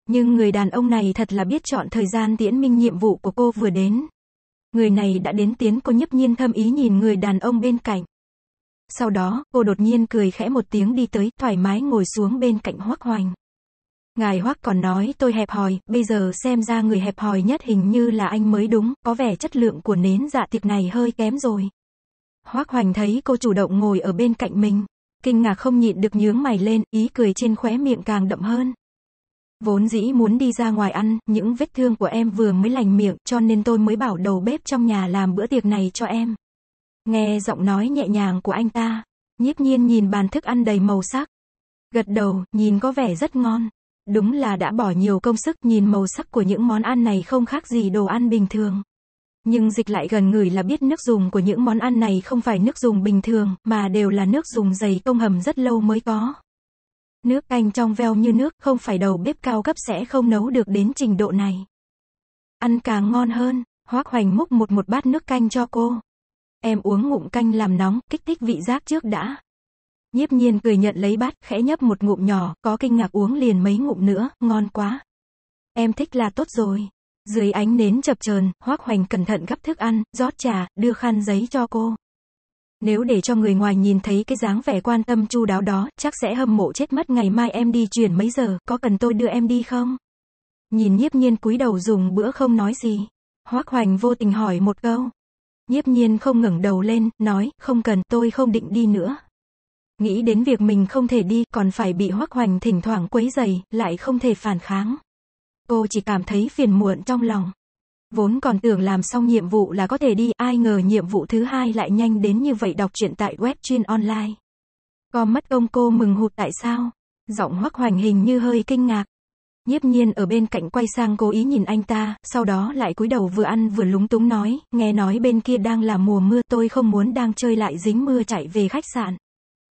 Speaker 2: Nhưng người đàn ông này thật là biết chọn thời gian tiễn minh nhiệm vụ của cô vừa đến người này đã đến tiến cô nhấp nhiên thâm ý nhìn người đàn ông bên cạnh. Sau đó, cô đột nhiên cười khẽ một tiếng đi tới, thoải mái ngồi xuống bên cạnh Hoắc Hoành. Ngài Hoắc còn nói tôi hẹp hòi, bây giờ xem ra người hẹp hòi nhất hình như là anh mới đúng, có vẻ chất lượng của nến dạ tiệc này hơi kém rồi. Hoắc Hoành thấy cô chủ động ngồi ở bên cạnh mình, kinh ngạc không nhịn được nhướng mày lên, ý cười trên khóe miệng càng đậm hơn. Vốn dĩ muốn đi ra ngoài ăn, những vết thương của em vừa mới lành miệng, cho nên tôi mới bảo đầu bếp trong nhà làm bữa tiệc này cho em. Nghe giọng nói nhẹ nhàng của anh ta, nhiếp nhiên nhìn bàn thức ăn đầy màu sắc. Gật đầu, nhìn có vẻ rất ngon. Đúng là đã bỏ nhiều công sức nhìn màu sắc của những món ăn này không khác gì đồ ăn bình thường. Nhưng dịch lại gần người là biết nước dùng của những món ăn này không phải nước dùng bình thường, mà đều là nước dùng dày công hầm rất lâu mới có. Nước canh trong veo như nước, không phải đầu bếp cao cấp sẽ không nấu được đến trình độ này. Ăn càng ngon hơn, Hoác Hoành múc một một bát nước canh cho cô. Em uống ngụm canh làm nóng, kích thích vị giác trước đã. Nhiếp nhiên cười nhận lấy bát, khẽ nhấp một ngụm nhỏ, có kinh ngạc uống liền mấy ngụm nữa, ngon quá. Em thích là tốt rồi. Dưới ánh nến chập chờn, Hoác Hoành cẩn thận gấp thức ăn, rót trà, đưa khăn giấy cho cô. Nếu để cho người ngoài nhìn thấy cái dáng vẻ quan tâm chu đáo đó, chắc sẽ hâm mộ chết mất ngày mai em đi chuyển mấy giờ, có cần tôi đưa em đi không? Nhìn nhiếp nhiên cúi đầu dùng bữa không nói gì. Hoác hoành vô tình hỏi một câu. Nhiếp nhiên không ngẩng đầu lên, nói, không cần, tôi không định đi nữa. Nghĩ đến việc mình không thể đi, còn phải bị hoác hoành thỉnh thoảng quấy dày, lại không thể phản kháng. Cô chỉ cảm thấy phiền muộn trong lòng. Vốn còn tưởng làm xong nhiệm vụ là có thể đi, ai ngờ nhiệm vụ thứ hai lại nhanh đến như vậy đọc truyện tại web chuyên online. Có mất công cô mừng hụt tại sao? Giọng hoắc hoành hình như hơi kinh ngạc. Nhiếp nhiên ở bên cạnh quay sang cố ý nhìn anh ta, sau đó lại cúi đầu vừa ăn vừa lúng túng nói, nghe nói bên kia đang là mùa mưa tôi không muốn đang chơi lại dính mưa chạy về khách sạn.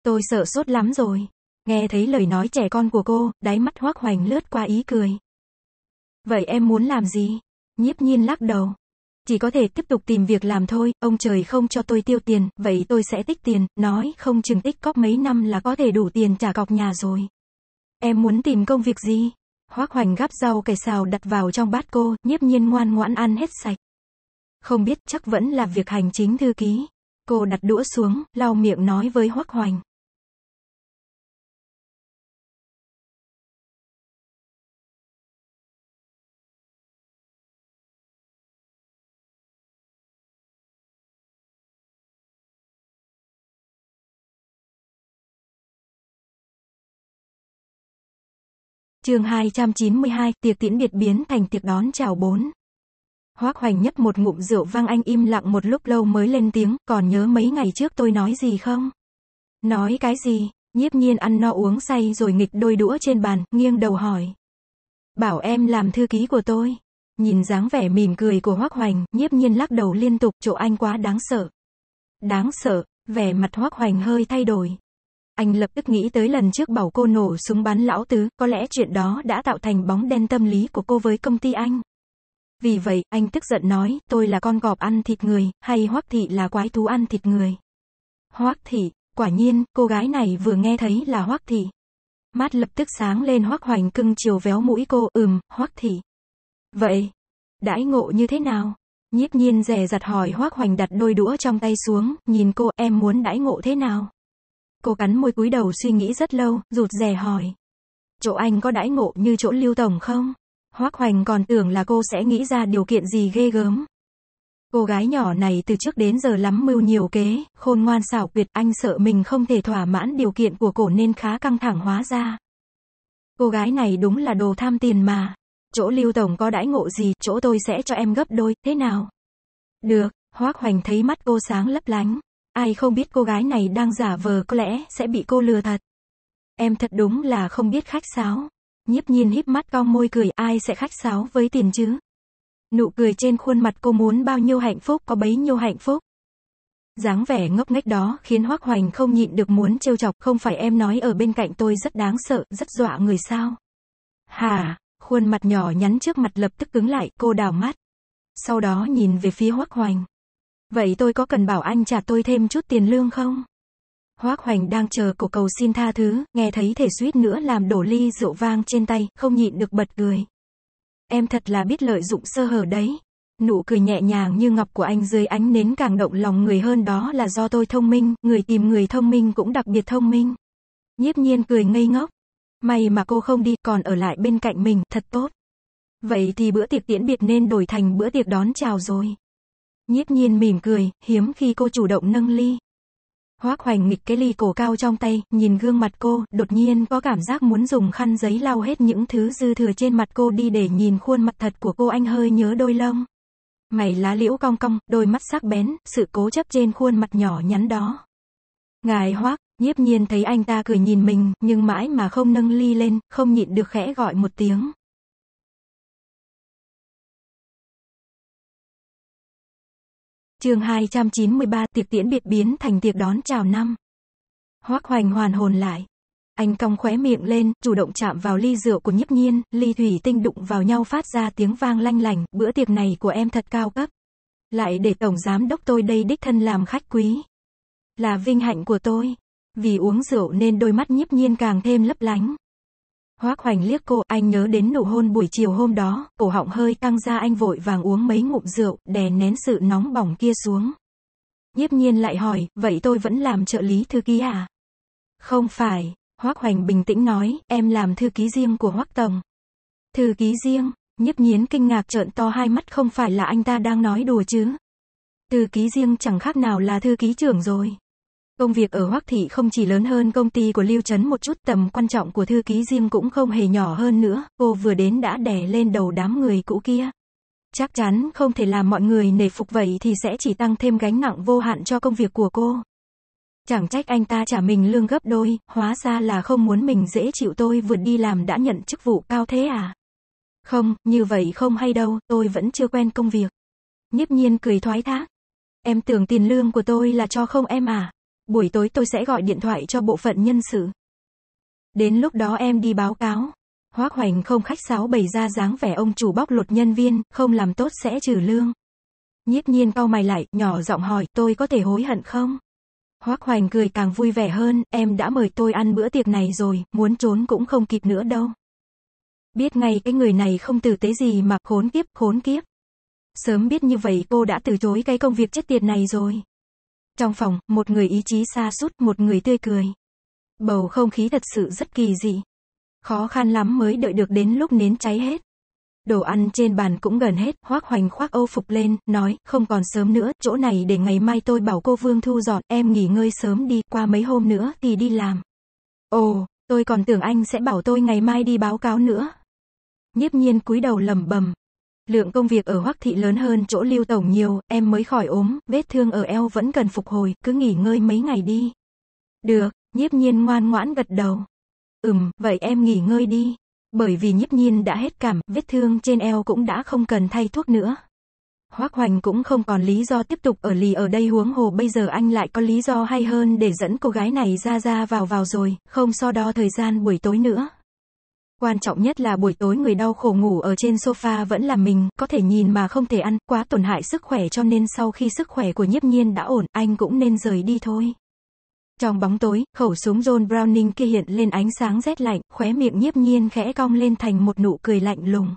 Speaker 2: Tôi sợ sốt lắm rồi. Nghe thấy lời nói trẻ con của cô, đáy mắt hoắc hoành lướt qua ý cười. Vậy em muốn làm gì? Nhiếp nhiên lắc đầu. Chỉ có thể tiếp tục tìm việc làm thôi, ông trời không cho tôi tiêu tiền, vậy tôi sẽ tích tiền, nói không chừng tích cóp mấy năm là có thể đủ tiền trả cọc nhà rồi. Em muốn tìm công việc gì? Hoác hoành gắp rau cải xào đặt vào trong bát cô, nhiếp nhiên ngoan ngoãn ăn hết sạch. Không biết chắc vẫn là việc hành chính thư ký. Cô đặt đũa
Speaker 3: xuống, lau miệng nói với Hoác Hoành.
Speaker 2: chương 292, tiệc tiễn biệt biến thành tiệc đón chào bốn Hoác Hoành nhấp một ngụm rượu vang anh im lặng một lúc lâu mới lên tiếng, còn nhớ mấy ngày trước tôi nói gì không? Nói cái gì? Nhiếp nhiên ăn no uống say rồi nghịch đôi đũa trên bàn, nghiêng đầu hỏi. Bảo em làm thư ký của tôi. Nhìn dáng vẻ mỉm cười của Hoác Hoành, nhiếp nhiên lắc đầu liên tục, chỗ anh quá đáng sợ. Đáng sợ, vẻ mặt Hoác Hoành hơi thay đổi anh lập tức nghĩ tới lần trước bảo cô nổ súng bắn lão tứ, có lẽ chuyện đó đã tạo thành bóng đen tâm lý của cô với công ty anh. Vì vậy, anh tức giận nói, tôi là con gọp ăn thịt người, hay hoắc thị là quái thú ăn thịt người. Hoắc thị, quả nhiên, cô gái này vừa nghe thấy là hoắc thị. Mắt lập tức sáng lên hoắc hoành cưng chiều véo mũi cô, ừm, hoắc thị. Vậy, đãi ngộ như thế nào? Nhiếp nhiên rè giặt hỏi hoắc hoành đặt đôi đũa trong tay xuống, nhìn cô, em muốn đãi ngộ thế nào? Cô cắn môi cúi đầu suy nghĩ rất lâu, rụt rè hỏi. Chỗ anh có đãi ngộ như chỗ lưu tổng không? Hoác Hoành còn tưởng là cô sẽ nghĩ ra điều kiện gì ghê gớm. Cô gái nhỏ này từ trước đến giờ lắm mưu nhiều kế, khôn ngoan xảo quyệt, anh sợ mình không thể thỏa mãn điều kiện của cổ nên khá căng thẳng hóa ra. Cô gái này đúng là đồ tham tiền mà. Chỗ lưu tổng có đãi ngộ gì, chỗ tôi sẽ cho em gấp đôi, thế nào? Được, Hoác Hoành thấy mắt cô sáng lấp lánh. Ai không biết cô gái này đang giả vờ có lẽ sẽ bị cô lừa thật. Em thật đúng là không biết khách sáo. Nhiếp nhiên híp mắt cong môi cười ai sẽ khách sáo với tiền chứ. Nụ cười trên khuôn mặt cô muốn bao nhiêu hạnh phúc có bấy nhiêu hạnh phúc. dáng vẻ ngốc nghếch đó khiến Hoác Hoành không nhịn được muốn trêu chọc không phải em nói ở bên cạnh tôi rất đáng sợ, rất dọa người sao. Hà, khuôn mặt nhỏ nhắn trước mặt lập tức cứng lại, cô đào mắt. Sau đó nhìn về phía Hoác Hoành. Vậy tôi có cần bảo anh trả tôi thêm chút tiền lương không? Hoác Hoành đang chờ cổ cầu xin tha thứ, nghe thấy thể suýt nữa làm đổ ly rượu vang trên tay, không nhịn được bật cười. Em thật là biết lợi dụng sơ hở đấy. Nụ cười nhẹ nhàng như ngọc của anh dưới ánh nến càng động lòng người hơn đó là do tôi thông minh, người tìm người thông minh cũng đặc biệt thông minh. Nhiếp nhiên cười ngây ngốc. May mà cô không đi, còn ở lại bên cạnh mình, thật tốt. Vậy thì bữa tiệc tiễn biệt nên đổi thành bữa tiệc đón chào rồi. Nhiếp nhiên mỉm cười, hiếm khi cô chủ động nâng ly. Hoác hoành nghịch cái ly cổ cao trong tay, nhìn gương mặt cô, đột nhiên có cảm giác muốn dùng khăn giấy lau hết những thứ dư thừa trên mặt cô đi để nhìn khuôn mặt thật của cô anh hơi nhớ đôi lông. Mày lá liễu cong cong, đôi mắt sắc bén, sự cố chấp trên khuôn mặt nhỏ nhắn đó. Ngài hoác, nhiếp nhiên thấy anh ta cười nhìn mình, nhưng mãi mà không nâng ly
Speaker 1: lên,
Speaker 3: không nhịn được khẽ gọi một tiếng. chương 293 tiệc tiễn biệt biến thành
Speaker 1: tiệc
Speaker 2: đón chào năm. Hoác hoành hoàn hồn lại. Anh cong khóe miệng lên, chủ động chạm vào ly rượu của nhiếp nhiên, ly thủy tinh đụng vào nhau phát ra tiếng vang lanh lành, bữa tiệc này của em thật cao cấp. Lại để tổng giám đốc tôi đây đích thân làm khách quý. Là vinh hạnh của tôi. Vì uống rượu nên đôi mắt nhiếp nhiên càng thêm lấp lánh. Hoác Hoành liếc cô, anh nhớ đến nụ hôn buổi chiều hôm đó, cổ họng hơi căng ra anh vội vàng uống mấy ngụm rượu, đè nén sự nóng bỏng kia xuống. Nhiếp nhiên lại hỏi, vậy tôi vẫn làm trợ lý thư ký à? Không phải, Hoác Hoành bình tĩnh nói, em làm thư ký riêng của Hoác Tổng. Thư ký riêng, nhiếp nhiên kinh ngạc trợn to hai mắt không phải là anh ta đang nói đùa chứ. Thư ký riêng chẳng khác nào là thư ký trưởng rồi. Công việc ở Hoắc Thị không chỉ lớn hơn công ty của Lưu Trấn một chút tầm quan trọng của thư ký Diêm cũng không hề nhỏ hơn nữa, cô vừa đến đã đè lên đầu đám người cũ kia. Chắc chắn không thể làm mọi người nể phục vậy thì sẽ chỉ tăng thêm gánh nặng vô hạn cho công việc của cô. Chẳng trách anh ta trả mình lương gấp đôi, hóa ra là không muốn mình dễ chịu tôi vượt đi làm đã nhận chức vụ cao thế à. Không, như vậy không hay đâu, tôi vẫn chưa quen công việc. Nhiếp nhiên cười thoái thác. Em tưởng tiền lương của tôi là cho không em à? Buổi tối tôi sẽ gọi điện thoại cho bộ phận nhân sự. Đến lúc đó em đi báo cáo. Hoác Hoành không khách sáo bày ra dáng vẻ ông chủ bóc lột nhân viên, không làm tốt sẽ trừ lương. Nhiếp nhiên cau mày lại, nhỏ giọng hỏi, tôi có thể hối hận không? Hoác Hoành cười càng vui vẻ hơn, em đã mời tôi ăn bữa tiệc này rồi, muốn trốn cũng không kịp nữa đâu. Biết ngay cái người này không tử tế gì mà khốn kiếp, khốn kiếp. Sớm biết như vậy cô đã từ chối cái công việc chết tiệt này rồi. Trong phòng, một người ý chí xa sút một người tươi cười. Bầu không khí thật sự rất kỳ dị. Khó khăn lắm mới đợi được đến lúc nến cháy hết. Đồ ăn trên bàn cũng gần hết, hoác hoành khoác âu phục lên, nói, không còn sớm nữa, chỗ này để ngày mai tôi bảo cô Vương thu dọn, em nghỉ ngơi sớm đi, qua mấy hôm nữa thì đi làm. Ồ, tôi còn tưởng anh sẽ bảo tôi ngày mai đi báo cáo nữa. Nhiếp nhiên cúi đầu lầm bầm, lượng công việc ở Hoắc Thị lớn hơn chỗ Lưu Tổng nhiều, em mới khỏi ốm, vết thương ở eo vẫn cần phục hồi, cứ nghỉ ngơi mấy ngày đi. Được, nhiếp nhiên ngoan ngoãn gật đầu. Ừm, vậy em nghỉ ngơi đi. Bởi vì nhiếp nhiên đã hết cảm, vết thương trên eo cũng đã không cần thay thuốc nữa. Hoắc Hoành cũng không còn lý do tiếp tục ở lì ở đây huống hồ bây giờ anh lại có lý do hay hơn để dẫn cô gái này ra ra vào vào rồi, không so đo thời gian buổi tối nữa. Quan trọng nhất là buổi tối người đau khổ ngủ ở trên sofa vẫn là mình, có thể nhìn mà không thể ăn, quá tổn hại sức khỏe cho nên sau khi sức khỏe của nhiếp nhiên đã ổn, anh cũng nên rời đi thôi. Trong bóng tối, khẩu súng John Browning kia hiện lên ánh sáng rét lạnh, khóe miệng
Speaker 1: nhiếp
Speaker 3: nhiên khẽ cong lên thành một nụ cười lạnh lùng.